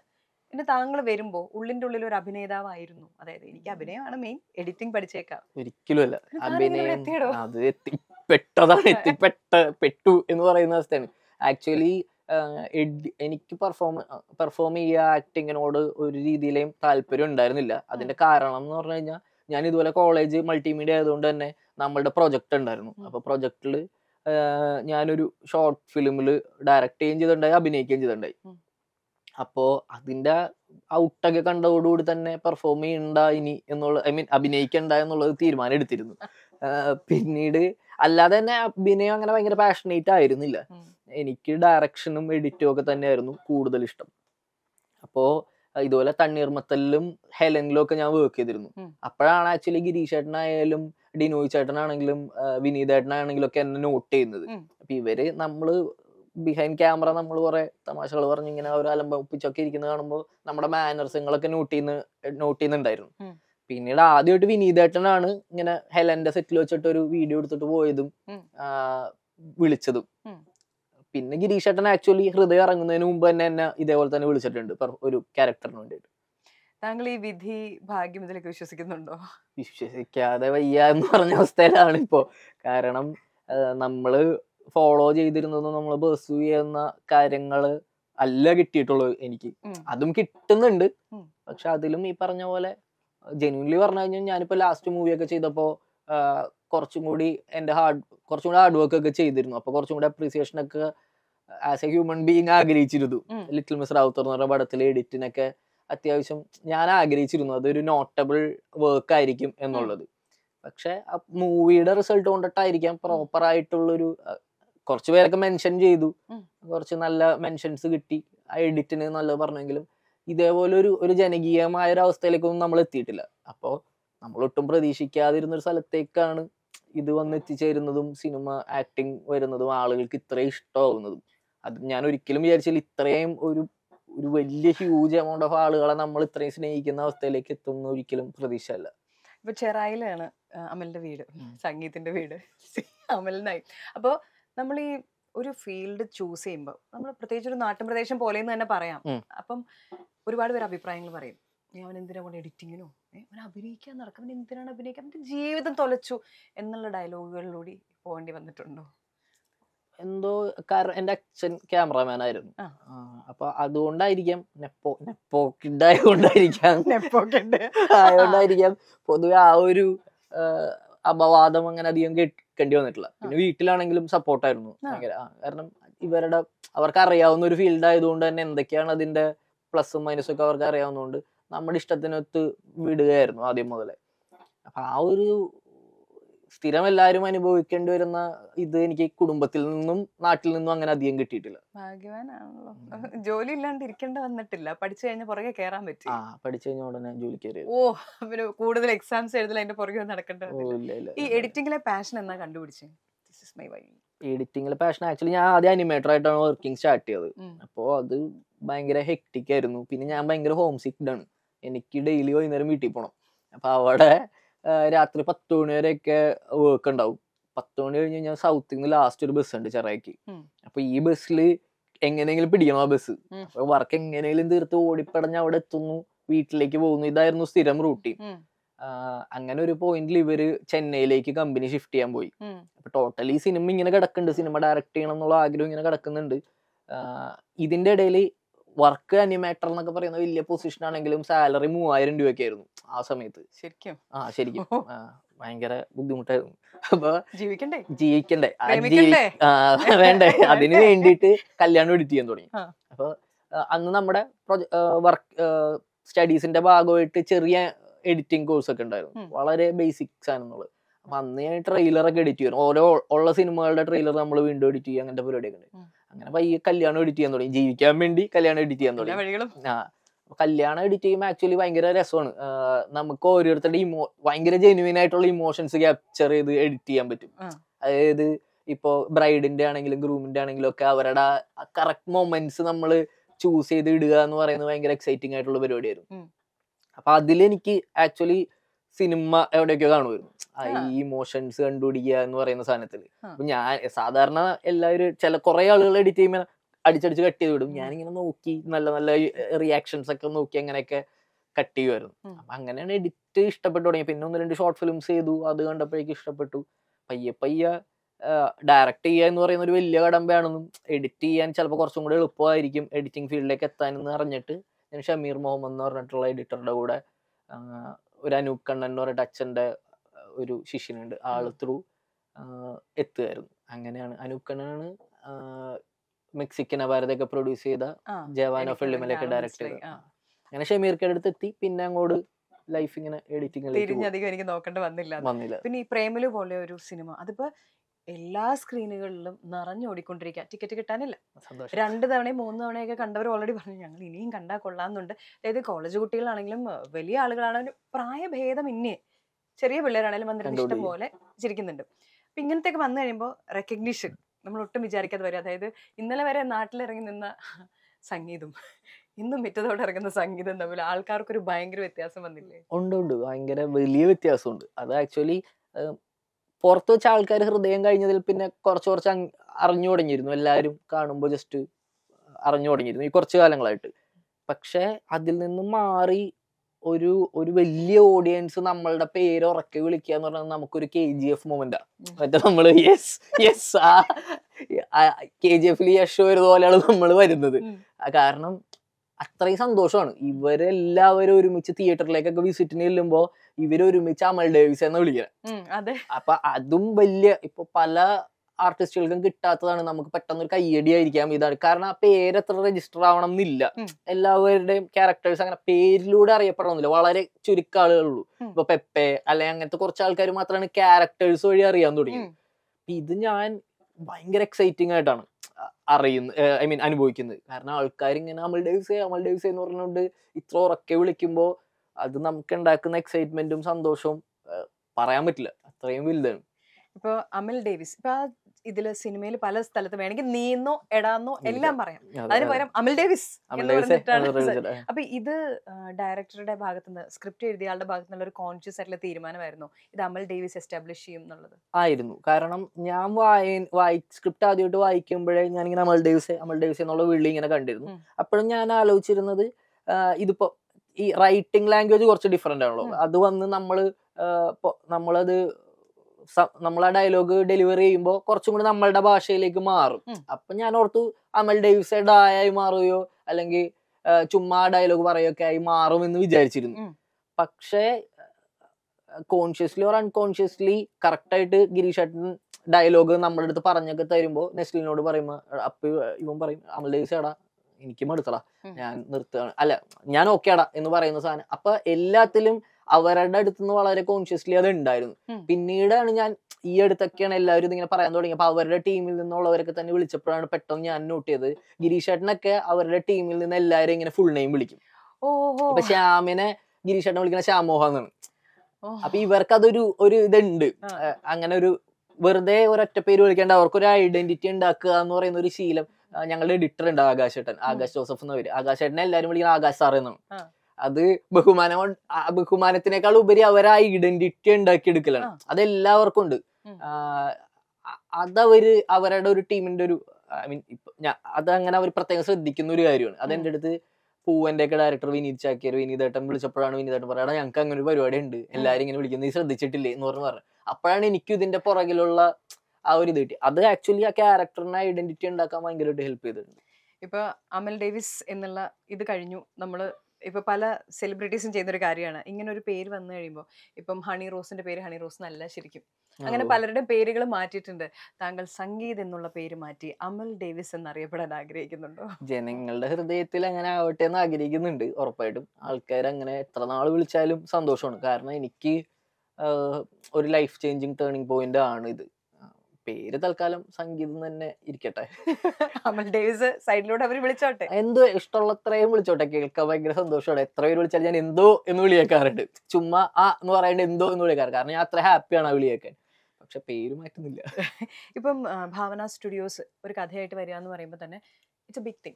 പിന്നെ താങ്കൾ വരുമ്പോ ഉള്ളിന്റെ ഉള്ളിൽ ഒരു അഭിനേതാവായിരുന്നു അതായത് എനിക്ക് അഭിനയമാണ് മെയിൻ എഡിറ്റിംഗ് പഠിച്ചേക്കാം ഒരിക്കലും അഭിനയം അത് എത്തിപ്പെട്ടതാണ് എത്തിപ്പെട്ട പെട്ടു എന്ന് പറയുന്ന അവസ്ഥയാണ് ആക്ച്വലി എനിക്ക് പെർഫോം പെർഫോം ചെയ്യുക ആക്ടിങ്ങിനോട് ഒരു രീതിയിലേയും താല്പര്യം ഉണ്ടായിരുന്നില്ല അതിന്റെ കാരണം എന്ന് പറഞ്ഞു കഴിഞ്ഞാൽ ഞാൻ ഇതുപോലെ കോളേജ് മൾട്ടിമീഡിയ ആയതുകൊണ്ട് തന്നെ നമ്മളുടെ പ്രൊജക്റ്റ് ഉണ്ടായിരുന്നു അപ്പൊ പ്രൊജക്ടില് ഞാനൊരു ഷോർട്ട് ഫിലിമിൽ ഡയറക്റ്റ് ചെയ്യുകയും ചെയ്തിട്ടുണ്ടായി അഭിനയിക്കുകയും ചെയ്തിട്ടുണ്ടായി അതിന്റെ അതിൻ്റെ ഔട്ടൊക്കെ കണ്ടതോടുകൂടി തന്നെ പെർഫോം ചെയ്യണ്ട ഇനി എന്നുള്ള ഐ മീൻ അഭിനയിക്കണ്ട എന്നുള്ളത് തീരുമാനം എടുത്തിരുന്നു പിന്നീട് അല്ലാതെ തന്നെ അഭിനയം അങ്ങനെ ഭയങ്കര പാഷനേറ്റ് ആയിരുന്നില്ല എനിക്ക് ഡയറക്ഷനും എഡിറ്റും ഒക്കെ തന്നെയായിരുന്നു കൂടുതൽ ഇഷ്ടം അപ്പോ ഇതുപോലെ തണ്ണീർമത്തലിലും ഹെലനിലും ഒക്കെ ഞാൻ വർക്ക് ചെയ്തിരുന്നു അപ്പോഴാണ് ആക്ച്വലി ഗിരീഷ് ചേട്ടനായാലും ഡിനോയ് ചേട്ടനാണെങ്കിലും വിനീത് ചേട്ടനാണെങ്കിലും ഒക്കെ എന്നെ നോട്ട് ചെയ്യുന്നത് അപ്പൊ ഇവര് നമ്മള് ബിഹൈൻഡ് ക്യാമറ നമ്മൾ കുറെ തമാശകൾ പറഞ്ഞ് ഇങ്ങനെ ഒരു അലമ്പം ഒപ്പിച്ചൊക്കെ ഇരിക്കുന്നത് കാണുമ്പോൾ നമ്മുടെ മാനർസുകളൊക്കെ നോട്ട് ചെയ്യുന്ന നോട്ട് ചെയ്യുന്നുണ്ടായിരുന്നു പിന്നീട് ആദ്യമായിട്ട് വിനീതേട്ടനാണ് ഇങ്ങനെ ഹെലന്റെ സെറ്റിൽ വെച്ചിട്ട് ഒരു വീഡിയോ എടുത്തിട്ട് പോയതും വിളിച്ചതും പിന്നെ ഗിരീഷേട്ടൻ ആക്ച്വലി ഹൃദയം ഇറങ്ങുന്നതിന് മുമ്പ് തന്നെ എന്നെ ഇതേപോലെ തന്നെ വിളിച്ചിട്ടുണ്ട് ഒരു ക്യാരക്ടറിന് വേണ്ടിയിട്ട് താങ്കൾ ഈ വിധി ഭാഗ്യം ഇതിലേക്ക് വിശ്വസിക്കുന്നുണ്ടോ വിശ്വസിക്കാതെ വയ്യ എന്ന് പറഞ്ഞ അവസ്ഥയിലാണ് ഇപ്പോ കാരണം നമ്മള് ഫോളോ ചെയ്തിരുന്നത് നമ്മൾ പെർസ്യൂ ചെയ്യുന്ന കാര്യങ്ങൾ അല്ല കിട്ടിയിട്ടുള്ളൂ എനിക്ക് അതും കിട്ടുന്നുണ്ട് പക്ഷെ അതിലും ഈ പറഞ്ഞ പോലെ ജെന്യൂൻലി പറഞ്ഞു കഴിഞ്ഞാൽ ഞാനിപ്പോ ലാസ്റ്റ് ഒക്കെ ചെയ്തപ്പോ കുറച്ചും കൂടി എൻ്റെ ഹാർഡ് കുറച്ചും കൂടി ഹാർഡ് വർക്ക് ഒക്കെ ചെയ്തിരുന്നു അപ്പൊ കുറച്ചും കൂടി അപ്രീസിയേഷൻ ഒക്കെ ആസ് എ ഹ്യൂമൻ ബീങ് ആഗ്രഹിച്ചിരുന്നു ലിറ്റിൽ മിസ് റാവുത്തർ എന്ന് പറഞ്ഞ പടത്തിലെ എഡിറ്റിനൊക്കെ അത്യാവശ്യം ഞാൻ ആഗ്രഹിച്ചിരുന്നു അതൊരു നോട്ടബിൾ വർക്ക് ആയിരിക്കും എന്നുള്ളത് പക്ഷെ മൂവിയുടെ റിസൾട്ട് കൊണ്ടിട്ടായിരിക്കാം പ്രോപ്പർ ആയിട്ടുള്ളൊരു കുറച്ച് പേരൊക്കെ മെൻഷൻ ചെയ്തു കുറച്ച് നല്ല മെൻഷൻസ് കിട്ടി ആ എഡിറ്റിന് നല്ല പറഞ്ഞെങ്കിലും ഇതേപോലെ ഒരു ഒരു ജനകീയമായ ഒരു അവസ്ഥയിലേക്കൊന്നും നമ്മൾ എത്തിയിട്ടില്ല അപ്പോൾ നമ്മൾ ഒട്ടും പ്രതീക്ഷിക്കാതിരുന്ന ഒരു സ്ഥലത്തേക്കാണ് ഇത് വന്ന് എത്തിച്ചേരുന്നതും സിനിമ ആക്ടിങ് വരുന്നതും ആളുകൾക്ക് ഇത്രയും ഇഷ്ടമാകുന്നതും അത് ഞാൻ ഒരിക്കലും വിചാരിച്ചില്ല ഇത്രയും ഒരു ഒരു വലിയ ഹ്യൂജ് എമൗണ്ട് ഓഫ് ആളുകളെ നമ്മൾ ഇത്രയും സ്നേഹിക്കുന്ന അവസ്ഥയിലേക്ക് എത്തുന്ന ഒരിക്കലും പ്രതീക്ഷയല്ല ഇപ്പൊ ചെറായിലാണ് അമലിന്റെ വീട് സംഗീതിന്റെ വീട് അമലിനായി അപ്പോൾ നമ്മൾ ഈ ഒരു ഫീൽഡ് ചൂസ് ചെയ്യുമ്പോൾ നമ്മൾ പ്രത്യേകിച്ച് ഒരു നാട്ടുപ്രദേശം പോലെ എന്ന് തന്നെ പറയാം അപ്പം ഒരുപാട് പേര് അഭിപ്രായങ്ങൾ പറയും അവൻ എന്തിനാ കൊണ്ട് എഡിറ്റിങ്ങിനോ അവൻ അഭിനയിക്കാൻ നടക്കും അവൻ എന്തിനാണ് അഭിനയിക്കാൻ അവൻ്റെ ജീവിതം തൊലച്ചു എന്നുള്ള ഡയലോഗുകളിലൂടെ പോകേണ്ടി വന്നിട്ടുണ്ടോ എന്തോ കാരണം എൻ്റെ അച്ഛൻ ക്യാമറമാൻ ആയിരുന്നു അപ്പൊ അതുകൊണ്ടായിരിക്കാം നെപ്പോ നെപ്പോ കിഡ് ആയതുകൊണ്ടായിരിക്കാം നെപ്പോ കിഡ് ആയതുകൊണ്ടായിരിക്കാം പൊതുവെ ആ ഒരു അപവാദം അങ്ങനെ അധികം കേട്ട് നിൽക്കേണ്ടി വന്നിട്ടില്ല പിന്നെ വീട്ടിലാണെങ്കിലും സപ്പോർട്ടായിരുന്നു ഭയങ്കര കാരണം ഇവരുടെ അവർക്ക് അറിയാവുന്ന ഒരു ഫീൽഡ് ആയതുകൊണ്ട് തന്നെ എന്തൊക്കെയാണ് അതിന്റെ പ്ലസും മൈനസും ഒക്കെ അവർക്ക് അറിയാവുന്നതുകൊണ്ട് നമ്മുടെ ഇഷ്ടത്തിനൊത്ത് വിടുകയായിരുന്നു ആദ്യം മുതലേ അപ്പൊ ആ ഒരു സ്ഥിരം എല്ലാവരും അനുഭവിക്കേണ്ടി വരുന്ന ഇത് എനിക്ക് കുടുംബത്തിൽ നിന്നും നാട്ടിൽ നിന്നും അങ്ങനെ അധികം കിട്ടിയിട്ടില്ല ഭാഗ്യവാനാണല്ലോ ജോലി ഇല്ലാണ്ടിരിക്കേണ്ട വന്നിട്ടില്ല പഠിച്ചു കഴിഞ്ഞ പുറകെ കയറാൻ പറ്റും ആ പഠിച്ചു കഴിഞ്ഞ ഉടനെ ജോലി കയറി ഓ പിന്നെ കൂടുതൽ എക്സാംസ് എഴുതല അതിന്റെ പുറകെ നടക്കേണ്ട ഈ എഡിറ്റിംഗിലെ പാഷൻ എന്നാ കണ്ടുപിടിച്ചേ ദിസ് മൈ വൈ എഡിറ്റിംഗിലെ പാഷൻ ആക്ച്വലി ഞാൻ ആദ്യം അനിമേറ്റർ ആയിട്ടാണ് വർക്കിംഗ് സ്റ്റാർട്ട് ചെയ്തത് അപ്പോ അത് ഭയങ്കര ഹെക്ടിക് ആയിരുന്നു പിന്നെ ഞാൻ ഭയങ്കര ഹോം സിക്ഡ് ആണ് എനിക്ക് ഡെയിലി വൈകുന്നേരം വീട്ടിൽ പോകണം അപ്പൊ അവിടെ രാത്രി പത്ത് മണി വരെയൊക്കെ വർക്ക് ഉണ്ടാവും പത്ത് മണി കഴിഞ്ഞ് ഞാൻ സൗത്തിൽ നിന്ന് ലാസ്റ്റ് ഒരു ബസ് ഉണ്ട് ചെറായിക്ക് അപ്പൊ ഈ ബസ്സിൽ എങ്ങനെയെങ്കിലും പിടിക്കണം ആ ബസ് അപ്പൊ വർക്ക് എങ്ങനെയെങ്കിലും തീർത്ത് ഓടിപ്പടഞ്ഞ് അവിടെ എത്തുന്നു വീട്ടിലേക്ക് പോകുന്നു ഇതായിരുന്നു സ്ഥിരം റൂട്ടീൻ അങ്ങനെ ഒരു പോയിന്റിൽ ഇവര് ചെന്നൈയിലേക്ക് കമ്പനി ഷിഫ്റ്റ് ചെയ്യാൻ പോയി അപ്പൊ ടോട്ടലി സിനിമ ഇങ്ങനെ കിടക്കുന്നുണ്ട് സിനിമ ഡയറക്ട് ചെയ്യണം എന്നുള്ള ആഗ്രഹം ഇങ്ങനെ കിടക്കുന്നുണ്ട് ഇതിന്റെ ഇടയിൽ വർക്ക് അനിമേറ്റർ എന്നൊക്കെ പറയുന്ന വലിയ പൊസിഷൻ ആണെങ്കിലും സാലറി മൂവായിരം രൂപയൊക്കെ ആയിരുന്നു ആ സമയത്ത് ശരിക്കും ആ ശരിക്കും ഭയങ്കര ബുദ്ധിമുട്ടായിരുന്നു അപ്പൊ ജീവിക്കണ്ടേ ജീവിക്കണ്ടേ വേണ്ടേ അതിന് വേണ്ടിയിട്ട് കല്യാണം എഡിറ്റ് ചെയ്യാൻ തുടങ്ങി അപ്പൊ അന്ന് നമ്മുടെ വർക്ക് സ്റ്റഡീസിന്റെ ഭാഗമായിട്ട് ചെറിയ എഡിറ്റിംഗ് കോഴ്സ് ഒക്കെ ഉണ്ടായിരുന്നു വളരെ ബേസിക്സ് സാധനങ്ങള് അപ്പൊ അന്ന് ഞാൻ ട്രെയിലർ ഒക്കെ എഡിറ്റ് ചെയ്യുന്നു ഓരോ ഉള്ള സിനിമകളുടെ ട്രെയിലർ നമ്മൾ വീണ്ടും എഡിറ്റ് ചെയ്യുക അങ്ങനത്തെ പരിപാടിയൊക്കെ ഉണ്ട് അങ്ങനെ പയ്യെ കല്യാണം എഡിറ്റ് ചെയ്യാൻ തുടങ്ങി ജീവിക്കാൻ വേണ്ടി കല്യാണം എഡിറ്റ് ചെയ്യാൻ തുടങ്ങി ആ കല്യാണം എഡിറ്റ് ചെയ്യുമ്പോൾ ആക്ച്വലി ഭയങ്കര രസമാണ് നമുക്ക് ഓരോരുത്തരുടെ ഇമോ ഭയങ്കര ജെനുവിൻ ആയിട്ടുള്ള ഇമോഷൻസ് ക്യാപ്ചർ ചെയ്ത് എഡിറ്റ് ചെയ്യാൻ പറ്റും അതായത് ഇപ്പോ ബ്രൈഡിന്റെ ആണെങ്കിലും ഗ്രൂമിന്റെ ആണെങ്കിലും ഒക്കെ അവരുടെ കറക്റ്റ് മൊമെന്റ്സ് നമ്മൾ ചൂസ് ചെയ്ത് ഇടുക എന്ന് പറയുന്നത് ഭയങ്കര എക്സൈറ്റിംഗ് ആയിട്ടുള്ള പരിപാടിയായിരുന്നു അപ്പൊ അതിലെനിക്ക് ആക്ച്വലി സിനിമ എവിടെയൊക്കെയോ കാണുമായിരുന്നു ഈ ഇമോഷൻസ് കണ്ടുപിടിക്കുക എന്ന് പറയുന്ന സാധനത്തിൽ ഞാൻ സാധാരണ എല്ലാവരും ചില കുറെ ആളുകൾ എഡിറ്റ് ചെയ്യുമ്പോൾ അടിച്ചടിച്ച് കട്ട് ചെയ്ത് വിടും ഞാനിങ്ങനെ നോക്കി നല്ല നല്ല റിയാക്ഷൻസ് ഒക്കെ നോക്കി അങ്ങനെയൊക്കെ കട്ട് ചെയ്യുമായിരുന്നു അപ്പൊ അങ്ങനെയാണ് എഡിറ്റ് ഇഷ്ടപ്പെട്ടു തുടങ്ങി പിന്നെ ഒന്ന് രണ്ട് ഷോർട്ട് ഫിലിംസ് ചെയ്തു അത് കണ്ടപ്പോഴേക്കും ഇഷ്ടപ്പെട്ടു പയ്യെ പയ്യെ ഡയറക്റ്റ് ചെയ്യുക എന്ന് പറയുന്ന ഒരു വലിയ കടമ്പയാണെന്നും എഡിറ്റ് ചെയ്യാൻ ചിലപ്പോൾ കുറച്ചും കൂടി എളുപ്പമായിരിക്കും എഡിറ്റിംഗ് ഫീൽഡിലേക്ക് എത്താനെന്ന് അറിഞ്ഞിട്ട് ഞാൻ ഷമീർ മുഹമ്മദ് എന്ന് പറഞ്ഞിട്ടുള്ള എഡിറ്ററുടെ കൂടെ ഒരു അനൂപ് കണ്ണൻ എന്ന് പറഞ്ഞിട്ട് അച്ഛൻ്റെ ഒരു ശിഷ്യനുണ്ട് ആൾ ത്രൂ എത്തുമായിരുന്നു അങ്ങനെയാണ് അനൂപ്കണ്ണനാണ് മെക്സിക്കൻ അപാരതൊക്കെ പ്രൊഡ്യൂസ് ചെയ്ത ജവാന ഫിലിമിലൊക്കെ ഡയറക്ട് ചെയ്ത അങ്ങനെ ഷമീർക്കയുടെ അടുത്ത് എത്തി പിന്നെ അങ്ങോട്ട് ലൈഫ് ഇങ്ങനെ എഡിറ്റിംഗ് തിരിഞ്ഞധികം എനിക്ക് നോക്കേണ്ടി വന്നില്ല വന്നില്ല പിന്നെ ഈ പ്രേമലു പോലെ ഒരു സിനിമ അതിപ്പോ എല്ലാ സ്ക്രീനുകളിലും നിറഞ്ഞോടിക്കൊണ്ടിരിക്കുക ടിക്കറ്റ് കിട്ടാനില്ല രണ്ട് തവണയും മൂന്ന് തവണയൊക്കെ കണ്ടവർ ഓൾറെഡി പറഞ്ഞു ഞങ്ങൾ ഇനിയും കണ്ടാൽ കൊള്ളാമെന്നുണ്ട് അതായത് കോളേജ് കുട്ടികളാണെങ്കിലും വലിയ ആളുകളാണെങ്കിലും പ്രായഭേദം ഇന്നേ ചെറിയ പിള്ളേരാണെങ്കിലും വന്നിട്ട് ഇഷ്ടം പോലെ ചിരിക്കുന്നുണ്ട് അപ്പൊ ഇങ്ങനത്തെയൊക്കെ വന്നു കഴിയുമ്പോൾ റെക്കഗ്നീഷൻ നമ്മൾ ഒട്ടും വിചാരിക്കാതെ വരും അതായത് ഇന്നലെ വരെ നാട്ടിലിറങ്ങി നിന്ന സംഗീതം ഇന്നും മിറ്റതോടെ ഇറങ്ങുന്ന സംഗീതം തമ്മിൽ ആൾക്കാർക്കൊരു ഭയങ്കര വ്യത്യാസം വന്നില്ലേ ഉണ്ട് ഉണ്ട് ഭയങ്കര വലിയ വ്യത്യാസമുണ്ട് അത് ആക്ച്വലി പുറത്ത് വെച്ച ആൾക്കാർ ഹൃദയം കഴിഞ്ഞതിൽ പിന്നെ കുറച്ച് കുറച്ച് അറിഞ്ഞു തുടങ്ങിയിരുന്നു എല്ലാവരും കാണുമ്പോൾ ജസ്റ്റ് അറിഞ്ഞു തുടങ്ങിയിരുന്നു ഈ കുറച്ച് കാലങ്ങളായിട്ട് പക്ഷേ അതിൽ നിന്ന് മാറി ഒരു ഒരു വലിയ ഓഡിയൻസ് നമ്മളുടെ പേര് ഉറക്കെ വിളിക്കുക എന്ന് പറഞ്ഞാൽ നമുക്കൊരു കെ ജി എഫ് മൊമെന്റാ മറ്റേ നമ്മള് യെസ് യെസ് ആ കെ ജി എഫിൽ യശ് വരുന്ന പോലെയാണ് നമ്മൾ വരുന്നത് കാരണം അത്രയും സന്തോഷമാണ് ഇവരെല്ലാവരും ഒരുമിച്ച് തിയേറ്ററിലേക്കൊക്കെ വിസിറ്റിന് ചെല്ലുമ്പോ ഇവരൊരുമിച്ച് അമൽ ഡേവിസ് എന്ന് വിളിക്കുക അപ്പൊ അതും വലിയ ഇപ്പൊ പല ആർട്ടിസ്റ്റുകൾക്കും കിട്ടാത്തതാണ് നമുക്ക് പെട്ടെന്ന് ഒരു ആയിരിക്കാം ഇതാണ് കാരണം ആ പേര് എത്ര രജിസ്റ്റർ ആവണം എന്നില്ല എല്ലാവരുടെയും ക്യാരക്ടേഴ്സ് അങ്ങനെ പേരിലൂടെ അറിയപ്പെടണമെന്നില്ല വളരെ ചുരുക്ക ആളുകളുള്ളൂ ഇപ്പൊ പെപ്പെ അല്ലെ അങ്ങനത്തെ കുറച്ച് ആൾക്കാർ മാത്രമാണ് ക്യാരക്ടേഴ്സ് വഴി അറിയാൻ തുടങ്ങി ഇത് ഞാൻ ഭയങ്കര എക്സൈറ്റിംഗ് ആയിട്ടാണ് അറിയുന്നത് ഐ മീൻ അനുഭവിക്കുന്നത് കാരണം ആൾക്കാർ ഇങ്ങനെ അമൽ ഡേവ്സേ അമൽ ഡേവ്സേ എന്ന് പറഞ്ഞുകൊണ്ട് ഇത്ര ഉറക്കെ വിളിക്കുമ്പോൾ അത് നമുക്ക് ഉണ്ടാക്കുന്ന എക്സൈറ്റ്മെന്റും സന്തോഷവും പറയാൻ പറ്റില്ല അത്രയും വലുതാണ് ഇപ്പൊ അമൽ ഡേവിസ് ഇപ്പൊ ഇതിൽ സിനിമയിൽ പല സ്ഥലത്ത് വേണമെങ്കിൽ നീന്നോ എടാന്നോ എല്ലാം പറയാം അതിന് പകരം അമൽ ഡേവിസ് അപ്പൊ ഇത് ഡയറക്ടറുടെ ഭാഗത്തുനിന്ന് സ്ക്രിപ്റ്റ് എഴുതിയ ആളുടെ നിന്നുള്ള ഒരു കോൺഷ്യസ് ആയിട്ടുള്ള തീരുമാനമായിരുന്നു ഇത് അമൽ ഡേവിസ് എസ്റ്റാബ്ലിഷ് ചെയ്യും എന്നുള്ളത് ആയിരുന്നു കാരണം ഞാൻ വായ വായി സ്ക്രിപ്റ്റ് ആദ്യമായിട്ട് വായിക്കുമ്പോഴേ ഞാനിങ്ങനെ അമൽ ഡേവിസ് അമൽ ഡേവിസ് എന്നുള്ള വിളി ഇങ്ങനെ കണ്ടിരുന്നു അപ്പോഴും ഞാൻ ആലോചിച്ചിരുന്നത് ഇതിപ്പോ ഈ റൈറ്റിംഗ് ലാംഗ്വേജ് കുറച്ച് ഡിഫറെന്റ് ആണല്ലോ അത് വന്ന് നമ്മൾ നമ്മളത് നമ്മൾ ആ ഡയലോഗ് ഡെലിവറി ചെയ്യുമ്പോൾ കുറച്ചും കൂടി നമ്മളുടെ ഭാഷയിലേക്ക് മാറും അപ്പൊ ഞാൻ ഓർത്തു അമൽ ഡേവിസ് ഡായായി മാറുകയോ അല്ലെങ്കിൽ ചുമ്മാ ഡയലോഗ് പറയുകയൊക്കെ ആയി മാറുമെന്ന് വിചാരിച്ചിരുന്നു പക്ഷേ കോൺഷ്യസ്ലി ഓർ അൺകോൺഷ്യസ്ലി ആയിട്ട് ഗിരീഷ് ഏട്ടൻ ഡയലോഗ് നമ്മുടെ അടുത്ത് പറഞ്ഞൊക്കെ തരുമ്പോ നെസ്ലിനോട് പറയുമ്പോ അപ്പൊ ഇവൻ പറയും അമൽ ഡേവിസ് എടാ എനിക്ക് മടുത്തടാ ഞാൻ നിർത്തുകയാണ് അല്ല ഞാൻ ഓക്കേടാ എന്ന് പറയുന്ന സാധനം അപ്പൊ എല്ലാത്തിലും അവരുടെ അടുത്ത് നിന്ന് വളരെ കോൺഷ്യസ്ലി അത് ഉണ്ടായിരുന്നു പിന്നീടാണ് ഞാൻ ഈ അടുത്തൊക്കെയാണ് എല്ലാവരും ഇങ്ങനെ പറയാൻ തുടങ്ങി അപ്പൊ അവരുടെ ടീമിൽ നിന്നുള്ളവരൊക്കെ തന്നെ വിളിച്ചപ്പോഴാണ് പെട്ടെന്ന് ഞാൻ നോട്ട് ചെയ്തത് ഏട്ടനൊക്കെ അവരുടെ ടീമിൽ നിന്ന് എല്ലാവരും ഇങ്ങനെ ഫുൾ നെയിം വിളിക്കും അപ്പൊ ശ്യാമിനെ ഗിരീഷേട്ടൻ വിളിക്കുന്ന ശ്യാമോഹ എന്നാണ് അപ്പൊ ഇവർക്ക് അതൊരു ഒരു ഇതുണ്ട് അങ്ങനെ ഒരു വെറുതെ ഒരൊറ്റ പേര് വിളിക്കേണ്ട അവർക്ക് ഒരു ഐഡന്റിറ്റി ഉണ്ടാക്കുക എന്ന് പറയുന്ന ഒരു ശീലം ഞങ്ങളുടെ എഡിറ്റർ ഉണ്ട് ഏട്ടൻ ആകാശ് ജോസഫ് എന്ന് പേര് ഏട്ടനെ എല്ലാവരും വിളിക്കുന്ന ആകാശ് സാർ എന്നാണ് അത് ബഹുമാനം ബഹുമാനത്തിനേക്കാൾ ഉപരി അവർ ആ ഐഡന്റിറ്റി എടുക്കലാണ് അതെല്ലാവർക്കും ഉണ്ട് അതവര് അവരുടെ ഒരു ടീമിന്റെ ഒരു ഐ മീൻ അത് അങ്ങനെ അവർ പ്രത്യേകം ശ്രദ്ധിക്കുന്ന ഒരു കാര്യമാണ് അതെന്റെ അടുത്ത് പൂവന്റെ ഒക്കെ ഡയറക്ടർ വിനീത് ചാക്കിയർ വിനീതേട്ടൻ വിളിച്ചപ്പോഴാണ് വിനീതേട്ടൻ പറയുന്നത് ഞങ്ങൾക്ക് അങ്ങനെ ഒരു പരിപാടി ഉണ്ട് എല്ലാരും ഇങ്ങനെ വിളിക്കുന്നത് ശ്രദ്ധിച്ചിട്ടില്ലേ എന്ന് പറഞ്ഞു പറഞ്ഞു അപ്പോഴാണ് എനിക്ക് ഇതിന്റെ പുറകിലുള്ള ആ ഒരു ഇത് കിട്ടി അത് ആക്ച്വലി ആ ക്യാരക്ടറിനെ ഐഡന്റിറ്റി ഉണ്ടാക്കാൻ ഭയങ്കരമായിട്ട് ഹെൽപ്പ് ചെയ്തിട്ടുണ്ട് ഇപ്പൊ അമൽ ഡേവിസ് എന്നുള്ള ഇത് കഴിഞ്ഞു നമ്മള് ഇപ്പൊ പല സെലിബ്രിറ്റീസും ചെയ്യുന്ന ഒരു കാര്യമാണ് ഇങ്ങനെ ഒരു പേര് വന്നു കഴിയുമ്പോൾ ഇപ്പം ഹണി റോസിന്റെ പേര് ഹണി റോസ് എന്നല്ല ശരിക്കും അങ്ങനെ പലരുടെ പേരുകൾ മാറ്റിയിട്ടുണ്ട് താങ്കൾ സംഗീത് എന്നുള്ള പേര് മാറ്റി അമൽ ഡേവിസ് എന്നറിയപ്പെടാൻ ആഗ്രഹിക്കുന്നുണ്ടോ ജനങ്ങളുടെ ഹൃദയത്തിൽ അങ്ങനെ ആവട്ടെ എന്ന് ആഗ്രഹിക്കുന്നുണ്ട് ഉറപ്പായിട്ടും ആൾക്കാർ അങ്ങനെ എത്ര നാൾ വിളിച്ചാലും സന്തോഷമാണ് കാരണം എനിക്ക് ഒരു ലൈഫ് ചേഞ്ചിങ് ടേണിങ് പോയിന്റ് ആണ് ഇത് പേര് തൽക്കാലം സംഗീതം തന്നെ ഇരിക്കട്ടെ അമൽ ഡേവിസ് സൈഡിലൂടെ അവർ വിളിച്ചോട്ടെ എന്തോ ഇഷ്ടമുള്ളത്രയും വിളിച്ചോട്ടെ കേൾക്കാൻ ഭയങ്കര സന്തോഷമാണ് എത്ര പേര് വിളിച്ചാൽ ഞാൻ എന്തോ എന്ന് വിളിയേക്കാറുണ്ട് ചുമ്മാ ആ എന്ന് പറയേണ്ട എന്തോ എന്ന് വിളിക്കാറ് കാരണം ഞാൻ അത്ര ഹാപ്പിയാണ് ആ വിളിയേക്കാൻ പക്ഷെ പേര് മാറ്റുന്നില്ല ഇപ്പം ഭാവന സ്റ്റുഡിയോസ് ഒരു കഥയായിട്ട് വരിക എന്ന് പറയുമ്പോൾ തന്നെ ഇറ്റ്സ് എ ബിഗ് തിങ്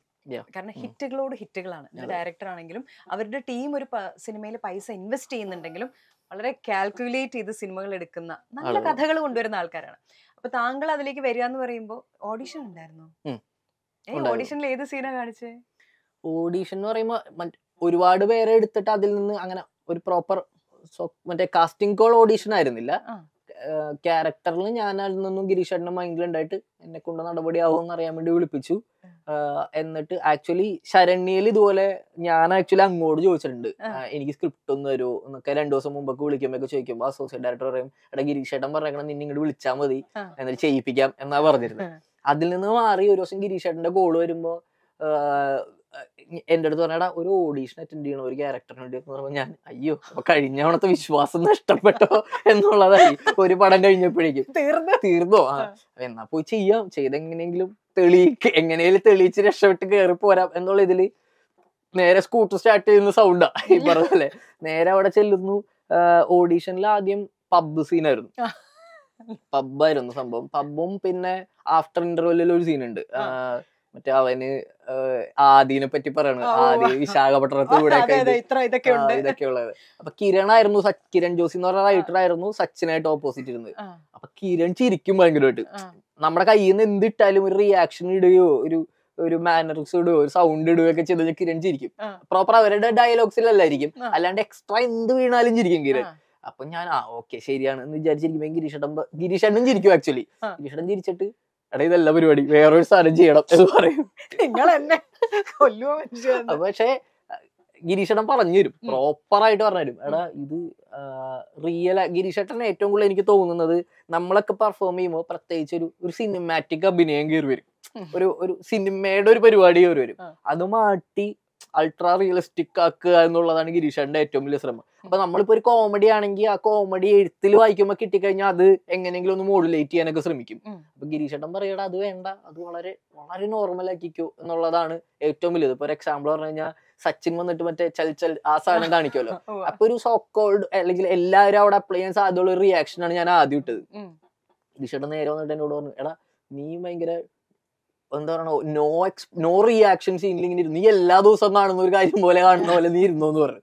കാരണം ഹിറ്റുകളോട് ഹിറ്റുകളാണ് ഡയറക്ടർ ആണെങ്കിലും അവരുടെ ടീം ഒരു സിനിമയിൽ പൈസ ഇൻവെസ്റ്റ് ചെയ്യുന്നുണ്ടെങ്കിലും വളരെ കാൽക്കുലേറ്റ് ചെയ്ത് സിനിമകൾ എടുക്കുന്ന നല്ല കഥകൾ കൊണ്ടുവരുന്ന ആൾക്കാരാണ് അപ്പൊ താങ്കൾ അതിലേക്ക് വരിക എന്ന് പറയുമ്പോ ഓഡിഷൻ ഉണ്ടായിരുന്നോ ഓഡിഷനിൽ ഏത് സീനാ കാണിച്ചേ ഓഡിഷൻ എന്ന് പറയുമ്പോ ഒരുപാട് പേരെ എടുത്തിട്ട് അതിൽ നിന്ന് അങ്ങനെ ഒരു പ്രോപ്പർ മറ്റേ കാസ്റ്റിംഗ് കോൾ ഓഡിഷൻ ആയിരുന്നില്ല ക്യാരക്ടറിൽ ഞാൻ അതിൽ നിന്നും ഗിരീഷ് ഏട്ടൻ്റെ മൈൻഡിലുണ്ടായിട്ട് എന്നെ കൊണ്ട് നടപടിയാവും എന്ന് അറിയാൻ വേണ്ടി വിളിപ്പിച്ചു എന്നിട്ട് ആക്ച്വലി ശരണ്യയിൽ ഇതുപോലെ ഞാൻ ആക്ച്വലി അങ്ങോട്ട് ചോദിച്ചിട്ടുണ്ട് എനിക്ക് സ്ക്രിപ്റ്റ് ഒന്ന് തരുമോ എന്നൊക്കെ രണ്ടു ദിവസം മുമ്പൊക്കെ വിളിക്കുമ്പോഴൊക്കെ ചോദിക്കുമ്പോൾ അസോസിയേറ്റ് ഡയറക്ടർ പറയും എടാ ഗിരീഷ് ഏട്ടൻ പറഞ്ഞേക്കണം നിന്നെ ഇങ്ങോട്ട് വിളിച്ചാൽ മതി എന്നിട്ട് ചെയ്യിപ്പിക്കാം എന്നാ പറഞ്ഞിരുന്നത് അതിൽ നിന്ന് മാറി ഒരു ദിവസം ഗിരീഷ് ഏട്ടൻ്റെ കോള് വരുമ്പോൾ എൻ്റെ അടുത്ത് പറഞ്ഞാടാ ഒരു ഓഡീഷൻ അറ്റൻഡ് ചെയ്യണം ഒരു ക്യാരക്ടറിന് വേണ്ടി എന്ന് പറയുമ്പോൾ ഞാൻ അയ്യോ അപ്പൊ കഴിഞ്ഞ തവണത്തെ വിശ്വാസം നഷ്ടപ്പെട്ടോ എന്നുള്ളതായി ഒരു പടം കഴിഞ്ഞപ്പോഴേക്കും തീർന്നു തീർന്നോ ആ എന്നാ പോയി ചെയ്യാം ചെയ്തെങ്ങനെയെങ്കിലും തെളി എങ്ങനെയും തെളിയിച്ച് രക്ഷപ്പെട്ട് കയറി പോരാം എന്നുള്ള ഇതില് നേരെ സ്കൂട്ടർ സ്റ്റാർട്ട് ചെയ്യുന്ന സൗണ്ടാ ഈ പറഞ്ഞല്ലേ നേരെ അവിടെ ചെല്ലുന്നു ഓഡീഷനിൽ ആദ്യം പബ് സീനായിരുന്നു പബ്ബായിരുന്നു സംഭവം പബ്ബും പിന്നെ ആഫ്റ്റർ ഇന്റർവെല്ലിൽ ഒരു സീനുണ്ട് മറ്റേ അവന് ആദിനെ പറ്റി പറയണു ആദി വിശാഖപട്ടണത്ത് കൂടെ ഇതൊക്കെ ഉള്ളത് അപ്പൊ ആയിരുന്നു കിരൺ ജോസി എന്ന് പറഞ്ഞ റൈറ്റർ ആയിരുന്നു സച്ചിനായിട്ട് ഓപ്പോസിറ്റ് ഇരുന്നത് അപ്പൊ കിരൺ ചിരിക്കും ഭയങ്കരമായിട്ട് നമ്മുടെ കയ്യിൽ നിന്ന് എന്ത് ഇട്ടാലും ഒരു റിയാക്ഷൻ ഇടുകയോ ഒരു ഒരു മാനറിക്സ് ഇടുകയോ ഒരു സൗണ്ട് ഇടുകയോ ഒക്കെ ചെയ്ത് കിരൺ ചിരിക്കും പ്രോപ്പർ അവരുടെ ഡയലോഗ്സിലല്ലായിരിക്കും അല്ലാണ്ട് എക്സ്ട്രാ എന്ത് വീണാലും ചിരിക്കും കിരൺ അപ്പൊ ഞാൻ ആ ഓക്കെ ശരിയാണ് എന്ന് വിചാരിച്ചിരിക്കുമ്പോ ഗിരീഷ് ഗിരീഷ് ചിരിക്കും ആക്ച്വലി ഗിരീഷ് ചിരിച്ചിട്ട് എടാ ഇതല്ല പരിപാടി വേറൊരു സാധനം ചെയ്യണം എന്ന് പറയും നിങ്ങൾ എന്നെ കൊല്ലുമോ മനുഷ്യൻ പക്ഷേ ഗിരീഷേട്ടൻ പ്രോപ്പർ ആയിട്ട് പറഞ്ഞുതരും എടാ ഇത് റിയൽ ഗിരീഷേട്ടൻ ഏറ്റവും കൂടുതൽ എനിക്ക് തോന്നുന്നത് നമ്മളൊക്കെ പെർഫോം ചെയ്യുമ്പോൾ പ്രത്യേകിച്ച് ഒരു ഒരു സിനിമാറ്റിക് അഭിനയം കയറി വരും ഒരു ഒരു സിനിമയുടെ ഒരു പരിപാടി കയറി വരും അത് മാറ്റി അൾട്രാ റിയലിസ്റ്റിക് ആക്കുക എന്നുള്ളതാണ് ഗിരീഷന്റെ ഏറ്റവും വലിയ ശ്രമം അപ്പൊ നമ്മളിപ്പോ ഒരു കോമഡി ആണെങ്കിൽ ആ കോമഡി എഴുത്തിൽ വായിക്കുമ്പോൾ കിട്ടിക്കഴിഞ്ഞാൽ അത് എങ്ങനെയെങ്കിലും ഒന്ന് മോഡുലേറ്റ് ചെയ്യാനൊക്കെ ശ്രമിക്കും അപ്പൊ ഗിരീഷൻ പറയടാ അത് വേണ്ട അത് വളരെ വളരെ നോർമൽ ആക്കിക്കോ എന്നുള്ളതാണ് ഏറ്റവും വലിയത് ഇപ്പൊ ഒരു എക്സാമ്പിൾ പറഞ്ഞു കഴിഞ്ഞാൽ സച്ചിൻ വന്നിട്ട് മറ്റേ ചൽ ചൽ ആ സാധനം കാണിക്കുമല്ലോ അപ്പൊ ഒരു സോക്കോൾഡ് അല്ലെങ്കിൽ എല്ലാവരും അവിടെ അപ്ലൈ ചെയ്യാൻ സാധ്യതയുള്ള ഒരു റിയാക്ഷനാണ് ഞാൻ ആദ്യം ഇട്ടത് ഗിരീഷേട്ടൻ നേരെ വന്നിട്ട് എന്നോട് പറഞ്ഞു എടാ നീ ഭയങ്കര എന്താ പറയുക നോ എക്സ് നോ റിയാക്ഷൻ സീനിൽ ഇങ്ങനെ ഇരുന്നു നീ എല്ലാ ദിവസവും കാണുന്ന ഒരു കാര്യം പോലെ കാണുന്ന പോലെ നീ ഇരുന്നു എന്ന് പറഞ്ഞു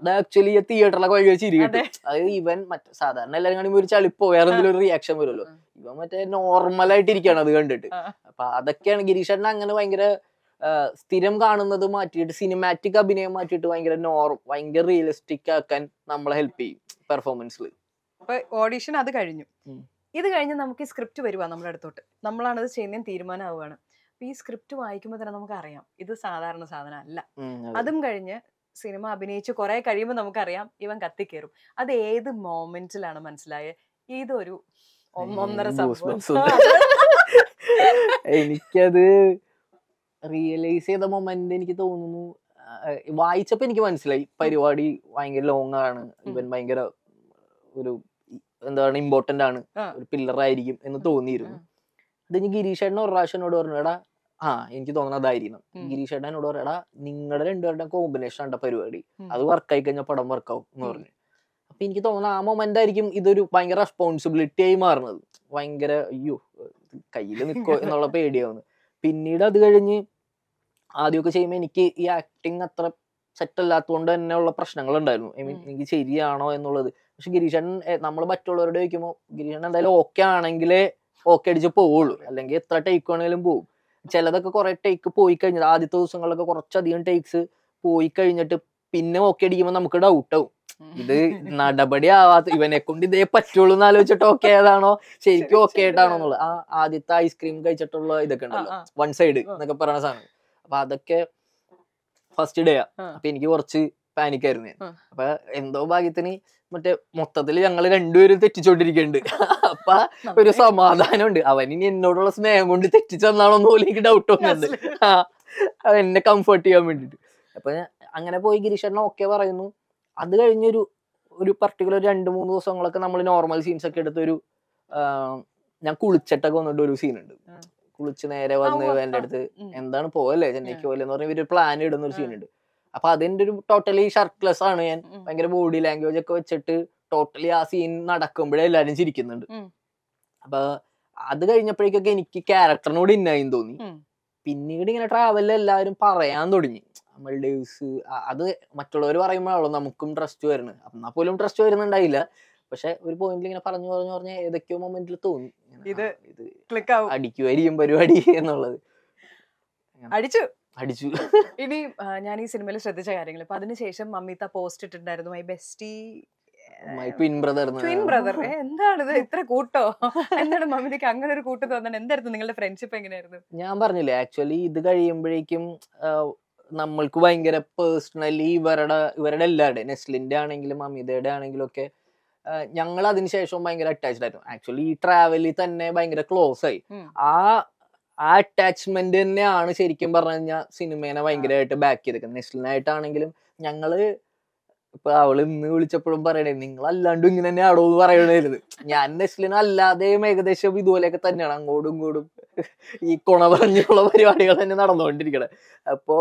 അത് ആക്ച്വലി തിയേറ്ററിലൊക്കെ വഴി ഭയങ്കര ഇരിക്കട്ടെ അത് ഇവൻ മറ്റേ സാധാരണ എല്ലാവരും കാണുമ്പോൾ ഒരു ചളിപ്പോ വേറെ എന്തെങ്കിലും ഒരു റിയാക്ഷൻ വരുമല്ലോ ഇവൻ മറ്റേ നോർമൽ ആയിട്ടിരിക്കുകയാണ് അത് കണ്ടിട്ട് അപ്പൊ അതൊക്കെയാണ് ഗിരീഷേട്ടൻ അങ്ങനെ ഭയങ്കര സ്ഥിരം കാണുന്നത് മാറ്റിയിട്ട് സിനിമാറ്റിക് അഭിനയം മാറ്റിയിട്ട് ഭയങ്കര നോർ ഭയങ്കര റിയലിസ്റ്റിക് ആക്കാൻ നമ്മളെ ഹെൽപ്പ് ചെയ്യും പെർഫോമൻസിൽ ഓഡീഷൻ അത് കഴിഞ്ഞു ഇത് കഴിഞ്ഞ് നമുക്ക് ഈ സ്ക്രിപ്റ്റ് വരുവാ നമ്മുടെ അടുത്തോട്ട് നമ്മളാണത് ചെയ്യുന്ന തീരുമാനമാവുകയാണ് ഈ സ്ക്രിപ്റ്റ് വായിക്കുമ്പോൾ തന്നെ നമുക്കറിയാം ഇത് സാധാരണ സാധനം അല്ല അതും കഴിഞ്ഞ് സിനിമ അഭിനയിച്ച് കുറെ കഴിയുമ്പോൾ നമുക്കറിയാം ഇവൻ കത്തിക്കേറും അത് ഏത് മോമെന്റിലാണ് മനസ്സിലായത് ഇതൊരു ഒന്നൊന്നര എനിക്കത് റിയലൈസ് ചെയ്ത മൊമെന്റ് എനിക്ക് തോന്നുന്നു വായിച്ചപ്പോ എനിക്ക് മനസ്സിലായി പരിപാടി ഭയങ്കര ലോങ് ആണ് ഇവൻ ഭയങ്കര ഒരു എന്താണ് ഇമ്പോർട്ടന്റ് ആണ് ഒരു ആയിരിക്കും എന്ന് തോന്നിയിരുന്നു ഇത് ഇനി ഗിരീഷേട്ടനോ ഒരു പ്രാവശ്യം എന്നോട് പറഞ്ഞു എടാ ആ എനിക്ക് തോന്നുന്നത് അതായിരുന്നു ഗിരീഷ് ഏട്ടൻ എന്നോട് പറയടാ നിങ്ങളുടെ രണ്ടുപേരുടെ കോമ്പിനേഷൻ ആണ് പരിപാടി അത് വർക്കായി കഴിഞ്ഞാൽ പടം വർക്കാവും എന്ന് പറഞ്ഞു അപ്പൊ എനിക്ക് തോന്നുന്നു ആ മൊമെന്റ് ആയിരിക്കും ഇതൊരു ഭയങ്കര റെസ്പോൺസിബിലിറ്റി ആയി മാറുന്നത് ഭയങ്കര അയ്യോ കയ്യിൽ നിൽക്കോ എന്നുള്ള പേടിയാവുന്നു പിന്നീട് അത് കഴിഞ്ഞ് ആദ്യമൊക്കെ ചെയ്യുമ്പോൾ എനിക്ക് ഈ ആക്ടിങ് അത്ര സെറ്റ് അല്ലാത്തതുകൊണ്ട് ഉള്ള പ്രശ്നങ്ങൾ ഉണ്ടായിരുന്നു ഐ മീൻ എനിക്ക് ശരിയാണോ എന്നുള്ളത് പക്ഷെ ഗിരീഷൻ നമ്മൾ മറ്റുള്ളവരോട് ചോദിക്കുമ്പോൾ ഗിരീഷൻ എന്തായാലും ഓക്കെ ആണെങ്കിലേ ഓക്കെ അടിച്ച് പോവുള്ളൂ അല്ലെങ്കിൽ എത്ര ടേക്ക് വേണമെങ്കിലും പോവും ചിലതൊക്കെ കുറെ ടേക്ക് പോയി കഴിഞ്ഞാൽ ആദ്യത്തെ ദിവസങ്ങളിലൊക്കെ കുറച്ചധികം ടേക്സ് പോയി കഴിഞ്ഞിട്ട് പിന്നെ ഓക്കെ അടിക്കുമ്പോൾ നമുക്ക് ഡൗട്ടാവും ഇത് നടപടി ആവാത്ത ഇവനെ കൊണ്ട് ഇതേ പറ്റുള്ളൂ എന്ന് ആലോചിച്ചിട്ട് ഓക്കെ ആണോ ശരിക്കും ഓക്കെ ആയിട്ടാണോ എന്നുള്ളത് ആ ആദ്യത്തെ ഐസ്ക്രീം കഴിച്ചിട്ടുള്ള ഇതൊക്കെ ഉണ്ടല്ലോ വൺ സൈഡ് എന്നൊക്കെ പറയുന്ന സാധനം അപ്പൊ അതൊക്കെ ഫസ്റ്റ് ഡേ ആ അപ്പൊ എനിക്ക് കുറച്ച് പാനിക്കായിരുന്നു അപ്പൊ എന്തോ ഭാഗ്യത്തിന് മറ്റേ മൊത്തത്തിൽ ഞങ്ങൾ രണ്ടുപേരും തെറ്റിച്ചോണ്ടിരിക്കുന്നുണ്ട് അപ്പൊ ഒരു സമാധാനം ഉണ്ട് അവൻ ഇനി എന്നോടുള്ള സ്നേഹം കൊണ്ട് വന്നാണോ എന്നോ എനിക്ക് ഡൗട്ട് വന്നിട്ടുണ്ട് എന്നെ കംഫർട്ട് ചെയ്യാൻ വേണ്ടിട്ട് അപ്പൊ അങ്ങനെ പോയി ഗിരീഷേട്ടൻ ഓക്കെ പറയുന്നു അത് കഴിഞ്ഞൊരു ഒരു പർട്ടിക്കുലർ രണ്ട് മൂന്ന് ദിവസങ്ങളൊക്കെ നമ്മൾ നോർമൽ സീൻസ് ഒക്കെ എടുത്തൊരു ഞാൻ കുളിച്ചിട്ടൊക്കെ വന്നിട്ട് ഒരു സീനുണ്ട് കുളിച്ച് നേരെ വന്ന് എന്റെ അടുത്ത് എന്താണ് പോവല്ലേ ചെന്നൈക്ക് പോലെ എന്ന് പറഞ്ഞ ഇവര് പ്ലാൻ ഇടുന്ന ഒരു സീനുണ്ട് അപ്പൊ അതിന്റെ ഒരു ടോട്ടലി ഷർക്ലെസ് ആണ് ഞാൻ ഭയങ്കര ബോഡി ലാംഗ്വേജ് ഒക്കെ വെച്ചിട്ട് ടോട്ടലി ആ സീൻ നടക്കുമ്പോഴേ എല്ലാരും ചിരിക്കുന്നുണ്ട് അപ്പൊ അത് കഴിഞ്ഞപ്പോഴേക്കൊക്കെ എനിക്ക് ക്യാരക്ടറിനോട് ഇന്നായി തോന്നി പിന്നീട് ഇങ്ങനെ ട്രാവലിൽ എല്ലാവരും പറയാൻ തുടങ്ങി മൾഡേവ്സ് അത് മറ്റുള്ളവർ പറയുമ്പോഴാണല്ലോ നമുക്കും ട്രസ്റ്റ് വരുന്നത് എന്നാ പോലും ട്രസ്റ്റ് വരുന്നുണ്ടായില്ല പക്ഷെ ഒരു പോയിന്റിൽ ഇങ്ങനെ പറഞ്ഞു പറഞ്ഞു പറഞ്ഞ ഏതൊക്കെയോ മൊമെന്റിൽ തോന്നി ഇത് ക്ലിക്ക് ആവും അടിക്കുമായിരിക്കും പരിപാടി എന്നുള്ളത് അടിച്ചു അടിച്ചു ഇനി ഞാൻ ഈ സിനിമയിൽ ശ്രദ്ധിച്ച കാര്യങ്ങൾ അപ്പൊ അതിനുശേഷം മമ്മിത്ത പോസ്റ്റ് ഇട്ടിട്ടുണ്ടായിരുന്നു മൈ ബെസ്റ്റി ബ്രദർ ബ്രദർ എന്താണിത് ഇത്ര കൂട്ടോ എന്താണ് മമ്മിക്ക് അങ്ങനെ ഒരു കൂട്ട് തോന്നണം എന്തായിരുന്നു നിങ്ങളുടെ ഫ്രണ്ട്ഷിപ്പ് എങ്ങനെയായിരുന്നു ഞാൻ പറഞ്ഞില്ലേ ആക്ച്വലി ഇത് കഴിയുമ്പോഴേക്കും നമ്മൾക്ക് ഭയങ്കര പേഴ്സണലി ഇവരുടെ ഇവരുടെ എല്ലാവരുടെ നെസ്ലിന്റെ ആണെങ്കിലും അമിതയുടെ ആണെങ്കിലും ഒക്കെ ഞങ്ങൾ അതിനുശേഷം ഭയങ്കര അറ്റാച്ച്ഡ് ആയിരുന്നു ആക്ച്വലി ഈ ട്രാവലിൽ തന്നെ ഭയങ്കര ക്ലോസ് ആയി ആ ആ അറ്റാച്ച്മെന്റ് തന്നെയാണ് ശരിക്കും പറഞ്ഞു കഴിഞ്ഞാൽ സിനിമേനെ ഭയങ്കരമായിട്ട് ബാക്ക് ചെയ്തേക്കുന്നത് നെസ്ലിനായിട്ടാണെങ്കിലും ഞങ്ങള് ഇപ്പൊ അവള് ഇന്ന് വിളിച്ചപ്പോഴും പറയണേ നിങ്ങൾ അല്ലാണ്ടും ഇങ്ങനെ തന്നെ അടവ് എന്ന് ഞാൻ നെസ്ലിന് അല്ലാതെയും ഏകദേശം ഇതുപോലെയൊക്കെ തന്നെയാണ് അങ്ങോട്ടും ഇങ്ങോട്ടും ഈ കൊണ പറഞ്ഞുള്ള പരിപാടികൾ തന്നെ നടന്നുകൊണ്ടിരിക്കണേ അപ്പോ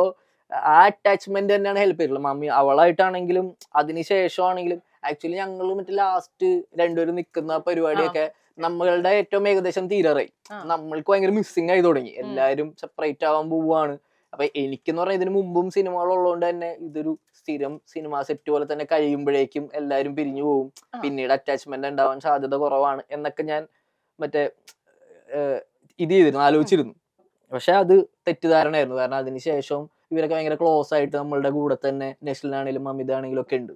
ആ അറ്റാച്ച്മെന്റ് തന്നെയാണ് ഹെൽപ്പ് ചെയ്തിട്ടുള്ളത് മമ്മി അവളായിട്ടാണെങ്കിലും അതിനുശേഷം ആണെങ്കിലും ആക്ച്വലി ഞങ്ങൾ മറ്റേ ലാസ്റ്റ് രണ്ടുപേരും നിൽക്കുന്ന പരിപാടിയൊക്കെ നമ്മളുടെ ഏറ്റവും ഏകദേശം തീരറായി നമ്മൾക്ക് ഭയങ്കര മിസ്സിങ് ആയി തുടങ്ങി എല്ലാവരും സെപ്പറേറ്റ് ആവാൻ പോവാണ് അപ്പൊ എനിക്കെന്ന് പറഞ്ഞാൽ ഇതിനു മുമ്പും സിനിമകളുള്ളതുകൊണ്ട് തന്നെ ഇതൊരു സ്ഥിരം സിനിമ സെറ്റ് പോലെ തന്നെ കഴിയുമ്പോഴേക്കും എല്ലാവരും പിരിഞ്ഞു പോകും പിന്നീട് അറ്റാച്ച്മെന്റ് ഉണ്ടാവാൻ സാധ്യത കുറവാണ് എന്നൊക്കെ ഞാൻ മറ്റേ ഇത് ചെയ്തിരുന്നു ആലോചിച്ചിരുന്നു പക്ഷെ അത് തെറ്റിദ്ധാരണയായിരുന്നു കാരണം അതിനുശേഷം ഇവരൊക്കെ ഭയങ്കര ക്ലോസ് ആയിട്ട് നമ്മളുടെ കൂടെ തന്നെ നെസ്ലിനാണെങ്കിലും അമിതാണെങ്കിലും ഒക്കെ ഉണ്ട്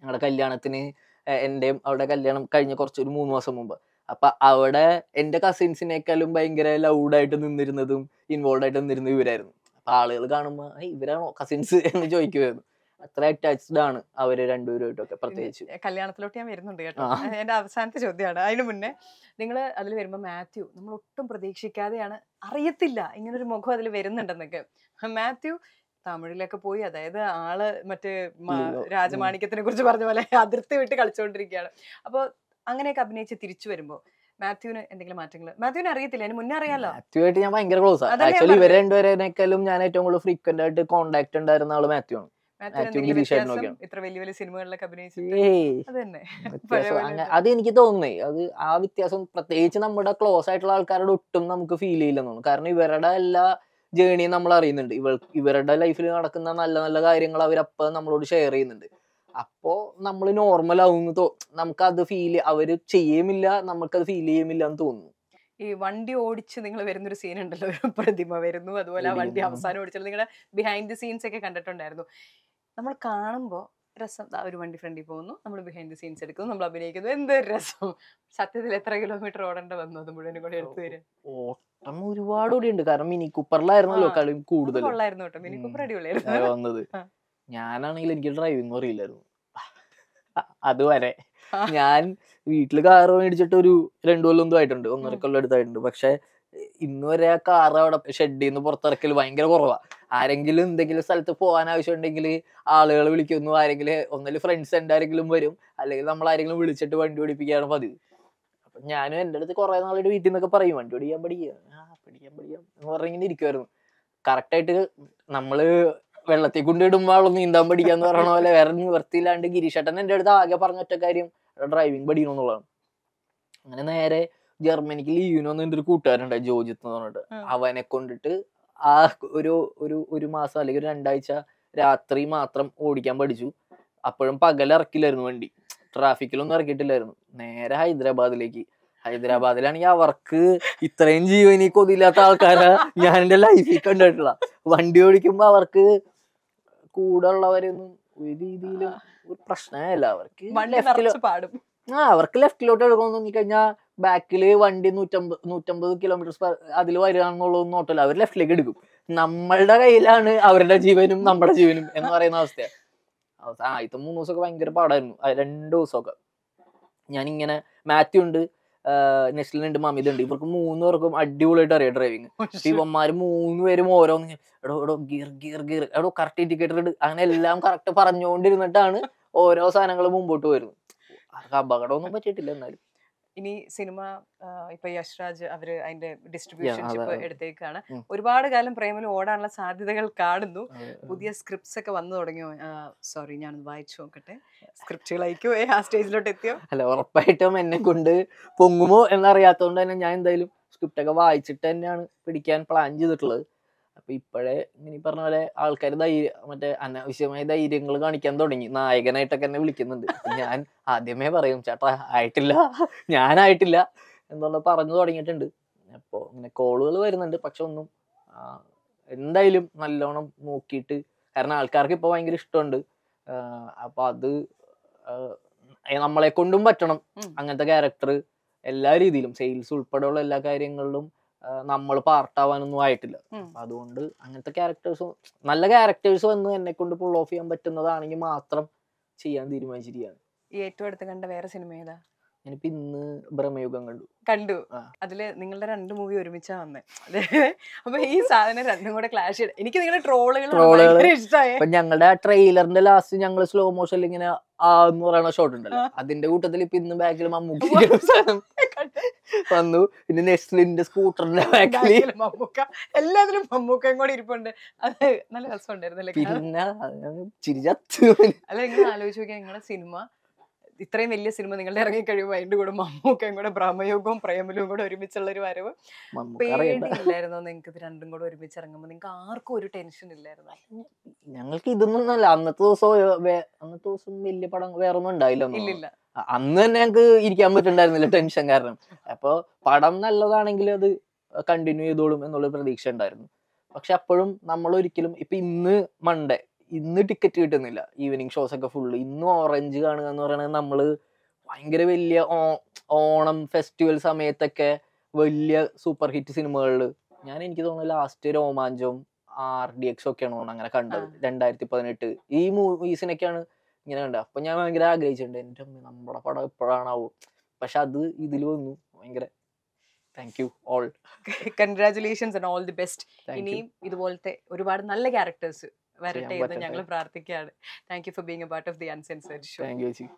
ഞങ്ങളുടെ കല്യാണത്തിന് എൻ്റെയും അവിടെ കല്യാണം കഴിഞ്ഞ കുറച്ച് ഒരു മൂന്ന് മാസം മുമ്പ് അപ്പൊ അവിടെ എന്റെ കസിൻസിനേക്കാളും ഭയങ്കര ലൗഡായിട്ട് നിന്നിരുന്നതും ഇൻവോൾവ് ആയിട്ട് നിന്നിരുന്ന ഇവരായിരുന്നു അപ്പൊ ആളുകൾ കാണുമ്പോൾ ഇവരാണോ കസിൻസ് എന്ന് ചോദിക്കുമായിരുന്നു അത്ര അറ്റാച്ച്ഡ് ആണ് അവര് രണ്ടുപേരുമായിട്ടൊക്കെ പ്രത്യേകിച്ച് കല്യാണത്തിലോട്ട് ഞാൻ വരുന്നുണ്ട് കേട്ടോ എന്റെ അവസാനത്തെ ചോദ്യമാണ് അതിന് മുന്നേ നിങ്ങൾ അതിൽ വരുമ്പോൾ മാത്യു നമ്മൾ ഒട്ടും പ്രതീക്ഷിക്കാതെയാണ് അറിയത്തില്ല ഇങ്ങനൊരു മുഖം അതിൽ വരുന്നുണ്ടെന്നൊക്കെ മാത്യു തമിഴിലൊക്കെ പോയി അതായത് ആള് മറ്റേ രാജമാണിക്യത്തിനെ കുറിച്ച് പറഞ്ഞ പോലെ അതിർത്തി വിട്ട് കളിച്ചുകൊണ്ടിരിക്കുകയാണ് അപ്പോൾ അങ്ങനെയൊക്കെ അഭിനയിച്ച് തിരിച്ചു വരുമ്പോൾ മാത്യുവിന് എന്തെങ്കിലും മാറ്റങ്ങൾ മാത്യുവിന് അറിയത്തില്ല അതിന് മുന്നേ അറിയാലോ മാത്യുവായിട്ട് ഞാൻ ഭയങ്കര ക്ലോസ് ആക്ച്വലി ഇവരെ രണ്ടുപേരെക്കാളും ഞാൻ ഏറ്റവും കൂടുതൽ ഫ്രീക്വന്റ് ആയിട്ട് കോണ്ടാക്ട് ഉണ്ടായിരുന്ന ആള് മാത്യു ആണ് അത് എനിക്ക് തോന്നുന്നേ അത് ആ വ്യത്യാസം പ്രത്യേകിച്ച് നമ്മുടെ ക്ലോസ് ആയിട്ടുള്ള ആൾക്കാരോട് ഒട്ടും നമുക്ക് ഫീൽ ചെയ്യില്ലെന്ന് കാരണം ഇവരുടെ എല്ലാ ജേണി നമ്മൾ അറിയുന്നുണ്ട് ഇവൾ ഇവരുടെ ലൈഫിൽ നടക്കുന്ന നല്ല നല്ല കാര്യങ്ങൾ അവരപ്പ നമ്മളോട് ഷെയർ ചെയ്യുന്നുണ്ട് അപ്പോ നമ്മൾ നോർമൽ ആവുമെന്ന് നമുക്ക് അത് ഫീൽ അവർ ചെയ്യുമില്ല നമുക്കത് ഫീൽ ചെയ്യുമില്ല എന്ന് തോന്നുന്നു ഈ വണ്ടി ഓടിച്ച് നിങ്ങൾ വരുന്നൊരു സീൻ ഉണ്ടല്ലോ പ്രതിമ വരുന്നു അതുപോലെ ആ വണ്ടി അവസാനം ഓടിച്ചത് നിങ്ങളുടെ ബിഹൈൻഡ് ദി സീൻസ് ഒക്കെ കണ്ടിട്ടുണ്ടായിരുന്നു നമ്മൾ കാണുമ്പോൾ രസം ഒരു വണ്ടി ഫ്രണ്ടിൽ പോകുന്നു നമ്മൾ ബിഹൈൻഡ് ദി സീൻസ് എടുക്കുന്നു നമ്മൾ അഭിനയിക്കുന്നു എന്ത് രസം സത്യത്തിൽ എത്ര കിലോമീറ്റർ ഓടേണ്ട വന്നു അത് മുഴുവനും കൂടി എടുത്തു തരാം ഓട്ടം ഒരുപാട് കൂടി ഉണ്ട് കാരണം മിനി കൂപ്പറിലായിരുന്നല്ലോ കളി കൂടുതൽ മിനി കൂപ്പർ അടിപൊളിയായിരുന്നു വന്നത് ഞാനാണെങ്കിൽ എനിക്ക് ഡ്രൈവിംഗ് അറിയില്ലായിരുന്നു അതുവരെ ഞാൻ വീട്ടിൽ കാർ മേടിച്ചിട്ട് ഒരു രണ്ടു കൊല്ലം ഒന്നും ആയിട്ടുണ്ട് ഒന്നര കൊല്ലം എടുത്തായിട്ടുണ്ട് പക്ഷെ ഇന്ന് വരെ കാർ അവിടെ ഷെഡിൽ നിന്ന് പുറത്തിറക്കൽ ഭയങ്കര കുറവാ ആരെങ്കിലും എന്തെങ്കിലും സ്ഥലത്ത് പോകാൻ ആവശ്യം ഉണ്ടെങ്കിൽ ആളുകൾ വിളിക്കുന്നു ആരെങ്കിലും ഒന്നല്ലേ ഫ്രണ്ട്സ് എൻ്റെ ആരെങ്കിലും വരും അല്ലെങ്കിൽ നമ്മൾ ആരെങ്കിലും വിളിച്ചിട്ട് വണ്ടി ഓടിപ്പിക്കുകയാണ് പതിവ് അപ്പൊ ഞാനും എൻ്റെ അടുത്ത് കുറേ നാളായിട്ട് വീട്ടിൽ നിന്നൊക്കെ പറയും വണ്ടി ഓടിക്കാൻ പഠിക്കാം ആ പഠിക്കാൻ പഠിക്കാം എന്ന് പറഞ്ഞിങ്ങനെ ഇരിക്കുമായിരുന്നു കറക്റ്റായിട്ട് നമ്മള് വെള്ളത്തിൽ കൊണ്ടിടുമ്പോൾ ആളും നീന്താൻ എന്ന് പറയണ പോലെ വേറെ നിവർത്തിയില്ലാണ്ട് ഗിരീഷേട്ടൻ എൻ്റെ അടുത്ത് ആകെ പറഞ്ഞ ഒറ്റ കാര്യം ഡ്രൈവിംഗ് പഠിക്കണം എന്നുള്ളതാണ് അങ്ങനെ നേരെ ജർമ്മനിക്ക് ലീവിന് വന്നിട്ട് ഒരു കൂട്ടുകാരുണ്ടായി ജോജിത്ത് എന്ന് പറഞ്ഞിട്ട് അവനെ കൊണ്ടിട്ട് ആ ഒരു ഒരു ഒരു മാസം അല്ലെങ്കിൽ ഒരു രണ്ടാഴ്ച രാത്രി മാത്രം ഓടിക്കാൻ പഠിച്ചു അപ്പോഴും പകലിറക്കില്ലായിരുന്നു വണ്ടി ട്രാഫിക്കിലൊന്നും ഇറക്കിയിട്ടില്ലായിരുന്നു നേരെ ഹൈദരാബാദിലേക്ക് ഹൈദരാബാദിലാണെങ്കിൽ അവർക്ക് ഇത്രയും ജീവനി കൊതിയില്ലാത്ത ആൾക്കാരാ ഞാൻ എന്റെ ലൈഫിൽ കണ്ടിട്ടുള്ള വണ്ടി ഓടിക്കുമ്പോ അവർക്ക് കൂടെ ഉള്ളവരൊന്നും ഒരു രീതിയിലും ഒരു പ്രശ്നമല്ല അവർക്ക് പാടും ആ അവർക്ക് ലെഫ്റ്റിലോട്ട് എടുക്കണം കഴിഞ്ഞാൽ ബാക്കിൽ വണ്ടി നൂറ്റമ്പത് നൂറ്റമ്പത് കിലോമീറ്റർ അതിൽ വരികയാണെന്നുള്ളതൊന്നും നോട്ടല്ല അവർ ലെഫ്റ്റിലേക്ക് എടുക്കും നമ്മളുടെ കയ്യിലാണ് അവരുടെ ജീവനും നമ്മുടെ ജീവനും എന്ന് പറയുന്ന അവസ്ഥയാണ് ആ ആദ്യത്തെ മൂന്ന് ദിവസമൊക്കെ ഭയങ്കര പാടായിരുന്നു രണ്ട് ദിവസമൊക്കെ ഞാനിങ്ങനെ മാത്യു ഉണ്ട് നെസ്ലിനുണ്ട് ഉണ്ട് ഇവർക്ക് മൂന്ന് പേർക്കും അടിപൊളിയായിട്ട് അറിയാം ഡ്രൈവിങ് ഇവന്മാർ മൂന്ന് പേരും ഓരോന്ന് എടോ എടോ ഗിയർ ഗിയർ ഗിയർ എടോ കറക്റ്റ് ഇൻഡിക്കേറ്റർ അങ്ങനെ എല്ലാം കറക്റ്റ് പറഞ്ഞുകൊണ്ടിരുന്നിട്ടാണ് ഓരോ സാധനങ്ങൾ മുമ്പോട്ട് വരുന്നത് അപകടമൊന്നും പറ്റിയിട്ടില്ല എന്നാലും ഇനി സിനിമ ഇപ്പൊ യശ്രാജ് അവര് അതിന്റെ ഡിസ്ട്രിബ്യൂഷൻഷിപ്പ് എടുത്തേക്കാണ് ഒരുപാട് കാലം പ്രേമിൽ ഓടാനുള്ള സാധ്യതകൾ കാണുന്നു പുതിയ സ്ക്രിപ്റ്റ്സ് ഒക്കെ വന്നു തുടങ്ങിയോ സോറി ഞാൻ വായിച്ചു നോക്കട്ടെ സ്ക്രിപ്റ്റുകൾ അയക്കോ ആ സ്റ്റേജിലോട്ട് എത്തിയോ അല്ല ഉറപ്പായിട്ടും എന്നെ കൊണ്ട് പൊങ്ങുമോ എന്നറിയാത്തതുകൊണ്ട് തന്നെ ഞാൻ എന്തായാലും സ്ക്രിപ്റ്റ് ഒക്കെ വായിച്ചിട്ട് തന്നെയാണ് പിടിക്കാൻ പ്ലാൻ ചെയ്തിട്ടുള്ളത് അപ്പൊ ഇപ്പോഴേ ഇങ്ങനെ പറഞ്ഞ പോലെ ആൾക്കാർ ധൈര്യം മറ്റേ അനാവശ്യമായ ധൈര്യങ്ങൾ കാണിക്കാൻ തുടങ്ങി നായകനായിട്ടൊക്കെ എന്നെ വിളിക്കുന്നുണ്ട് ഞാൻ ആദ്യമേ പറയും ചേട്ടാ ആയിട്ടില്ല ഞാനായിട്ടില്ല എന്നുള്ള പറഞ്ഞു തുടങ്ങിയിട്ടുണ്ട് അപ്പോൾ ഇങ്ങനെ കോളുകൾ വരുന്നുണ്ട് പക്ഷെ ഒന്നും എന്തായാലും നല്ലോണം നോക്കിയിട്ട് കാരണം ആൾക്കാർക്ക് ഇപ്പൊ ഭയങ്കര ഇഷ്ടമുണ്ട് അപ്പോൾ അത് നമ്മളെ കൊണ്ടും പറ്റണം അങ്ങനത്തെ ക്യാരക്ടർ എല്ലാ രീതിയിലും സെയിൽസ് ഉൾപ്പെടെയുള്ള എല്ലാ കാര്യങ്ങളിലും നമ്മൾ പാർട്ടാവാനൊന്നും ആയിട്ടില്ല അതുകൊണ്ട് അങ്ങനത്തെ ക്യാരക്ടേഴ്സ് നല്ല ക്യാരക്ടേഴ്സ് വന്ന് എന്നെ കൊണ്ട് പുൾ ഓഫ് ചെയ്യാൻ പറ്റുന്നതാണെങ്കിൽ മാത്രം ചെയ്യാൻ തീരുമാനിച്ചിരിക്കുകയാണ് ഏറ്റവും അടുത്ത് കണ്ട വേറെ സിനിമ ഏതാ ഞാനിപ്പോ ഇന്ന് ബ്രഹ്മയുഗം കണ്ടു കണ്ടു അതില് നിങ്ങളുടെ രണ്ട് മൂവി ഒരുമിച്ചാ വന്നേ അപ്പൊ ഈ സാധനം രണ്ടും കൂടെ ക്ലാഷ് എനിക്ക് നിങ്ങളുടെ ട്രോളുകൾ ഇഷ്ടമായി ഞങ്ങളുടെ ആ ട്രെയിലറിന്റെ ലാസ്റ്റ് ഞങ്ങൾ സ്ലോ മോഷനിൽ ഇങ്ങനെ ആ എന്ന് പറയുന്ന ഷോട്ട് ഉണ്ടല്ലോ അതിന്റെ കൂട്ടത്തിൽ ഇപ്പൊ ഇന്ന് ബാക്കിൽ മമ്മൂട്ടി വന്നു പിന്നെ നെസ്ലിന്റെ സ്കൂട്ടറിന്റെ ബാക്കിൽ മമ്മൂക്ക എല്ലാത്തിലും മമ്മൂക്കയും കൂടി ഇരിപ്പുണ്ട് അത് നല്ല രസമുണ്ടായിരുന്നല്ലേ പിന്നെ ചിരിച്ചത്ത് അല്ല നിങ്ങൾ ആലോചിച്ച് നോക്കിയാൽ നിങ്ങളെ സിനിമ ഇത്രയും വലിയ സിനിമ നിങ്ങളുടെ ഇറങ്ങി കഴിയുമ്പോൾ അതിന്റെ കൂടെ മമ്മൂക്കയും കൂടെ ഭ്രമയോഗവും പ്രേമലും കൂടെ ഒരുമിച്ചുള്ള ഒരു വരവ് പേടിയില്ലായിരുന്നോ നിങ്ങൾക്ക് രണ്ടും കൂടെ ഒരുമിച്ച് ഇറങ്ങുമ്പോൾ നിങ്ങൾക്ക് ആർക്കും ഒരു ടെൻഷൻ ഇല്ലായിരുന്നു ഞങ്ങൾക്ക് ഇതൊന്നും അല്ല അന്നത്തെ ദിവസം അന്നത്തെ ദിവസം വലിയ പടം വേറൊന്നും ഉണ്ടായില്ല അന്ന് തന്നെ ഞങ്ങക്ക് ഇരിക്കാൻ പറ്റുന്നുണ്ടായിരുന്നില്ല ടെൻഷൻ കാരണം അപ്പോ പടം നല്ലതാണെങ്കിൽ അത് കണ്ടിന്യൂ ചെയ്തോളും എന്നുള്ള പ്രതീക്ഷ ഉണ്ടായിരുന്നു പക്ഷെ അപ്പോഴും നമ്മൾ ഒരിക്കലും ഇപ്പൊ ഇന്ന് മൺഡേ ഇന്ന് ടിക്കറ്റ് കിട്ടുന്നില്ല ഈവനിങ് ഷോസ് ഒക്കെ ഫുള്ള് ഇന്ന് ഓറഞ്ച് കാണുക എന്ന് പറയുന്നത് നമ്മള് ഭയങ്കര വലിയ ഓണം ഫെസ്റ്റിവൽ സമയത്തൊക്കെ വലിയ സൂപ്പർ ഹിറ്റ് സിനിമകളില് ഞാൻ എനിക്ക് തോന്നുന്നു ലാസ്റ്റ് രോമാഞ്ചവും ആർ ഡി എക്സ് ഒക്കെയാണ് തോന്നുന്നു അങ്ങനെ കണ്ടത് രണ്ടായിരത്തി പതിനെട്ട് ഈ മൂവീസിനൊക്കെയാണ് ഇങ്ങനെ കണ്ട അപ്പൊ ഞാൻ ഭയങ്കര ആഗ്രഹിച്ചിട്ടുണ്ട് എൻ്റെ അമ്മ നമ്മുടെ പടം എപ്പോഴാണാവും പക്ഷെ അത് ഇതിൽ വന്നു ഭയങ്കര thank you all congratulations and all the best ഇനിയും ഇതുപോലത്തെ ഒരുപാട് നല്ല ക്യാരക്ടേഴ്സ് വരട്ടെ എന്ന് ഞങ്ങൾ പ്രാർത്ഥിക്കുകയാണ് thank you for being a part of the uncensored show thank U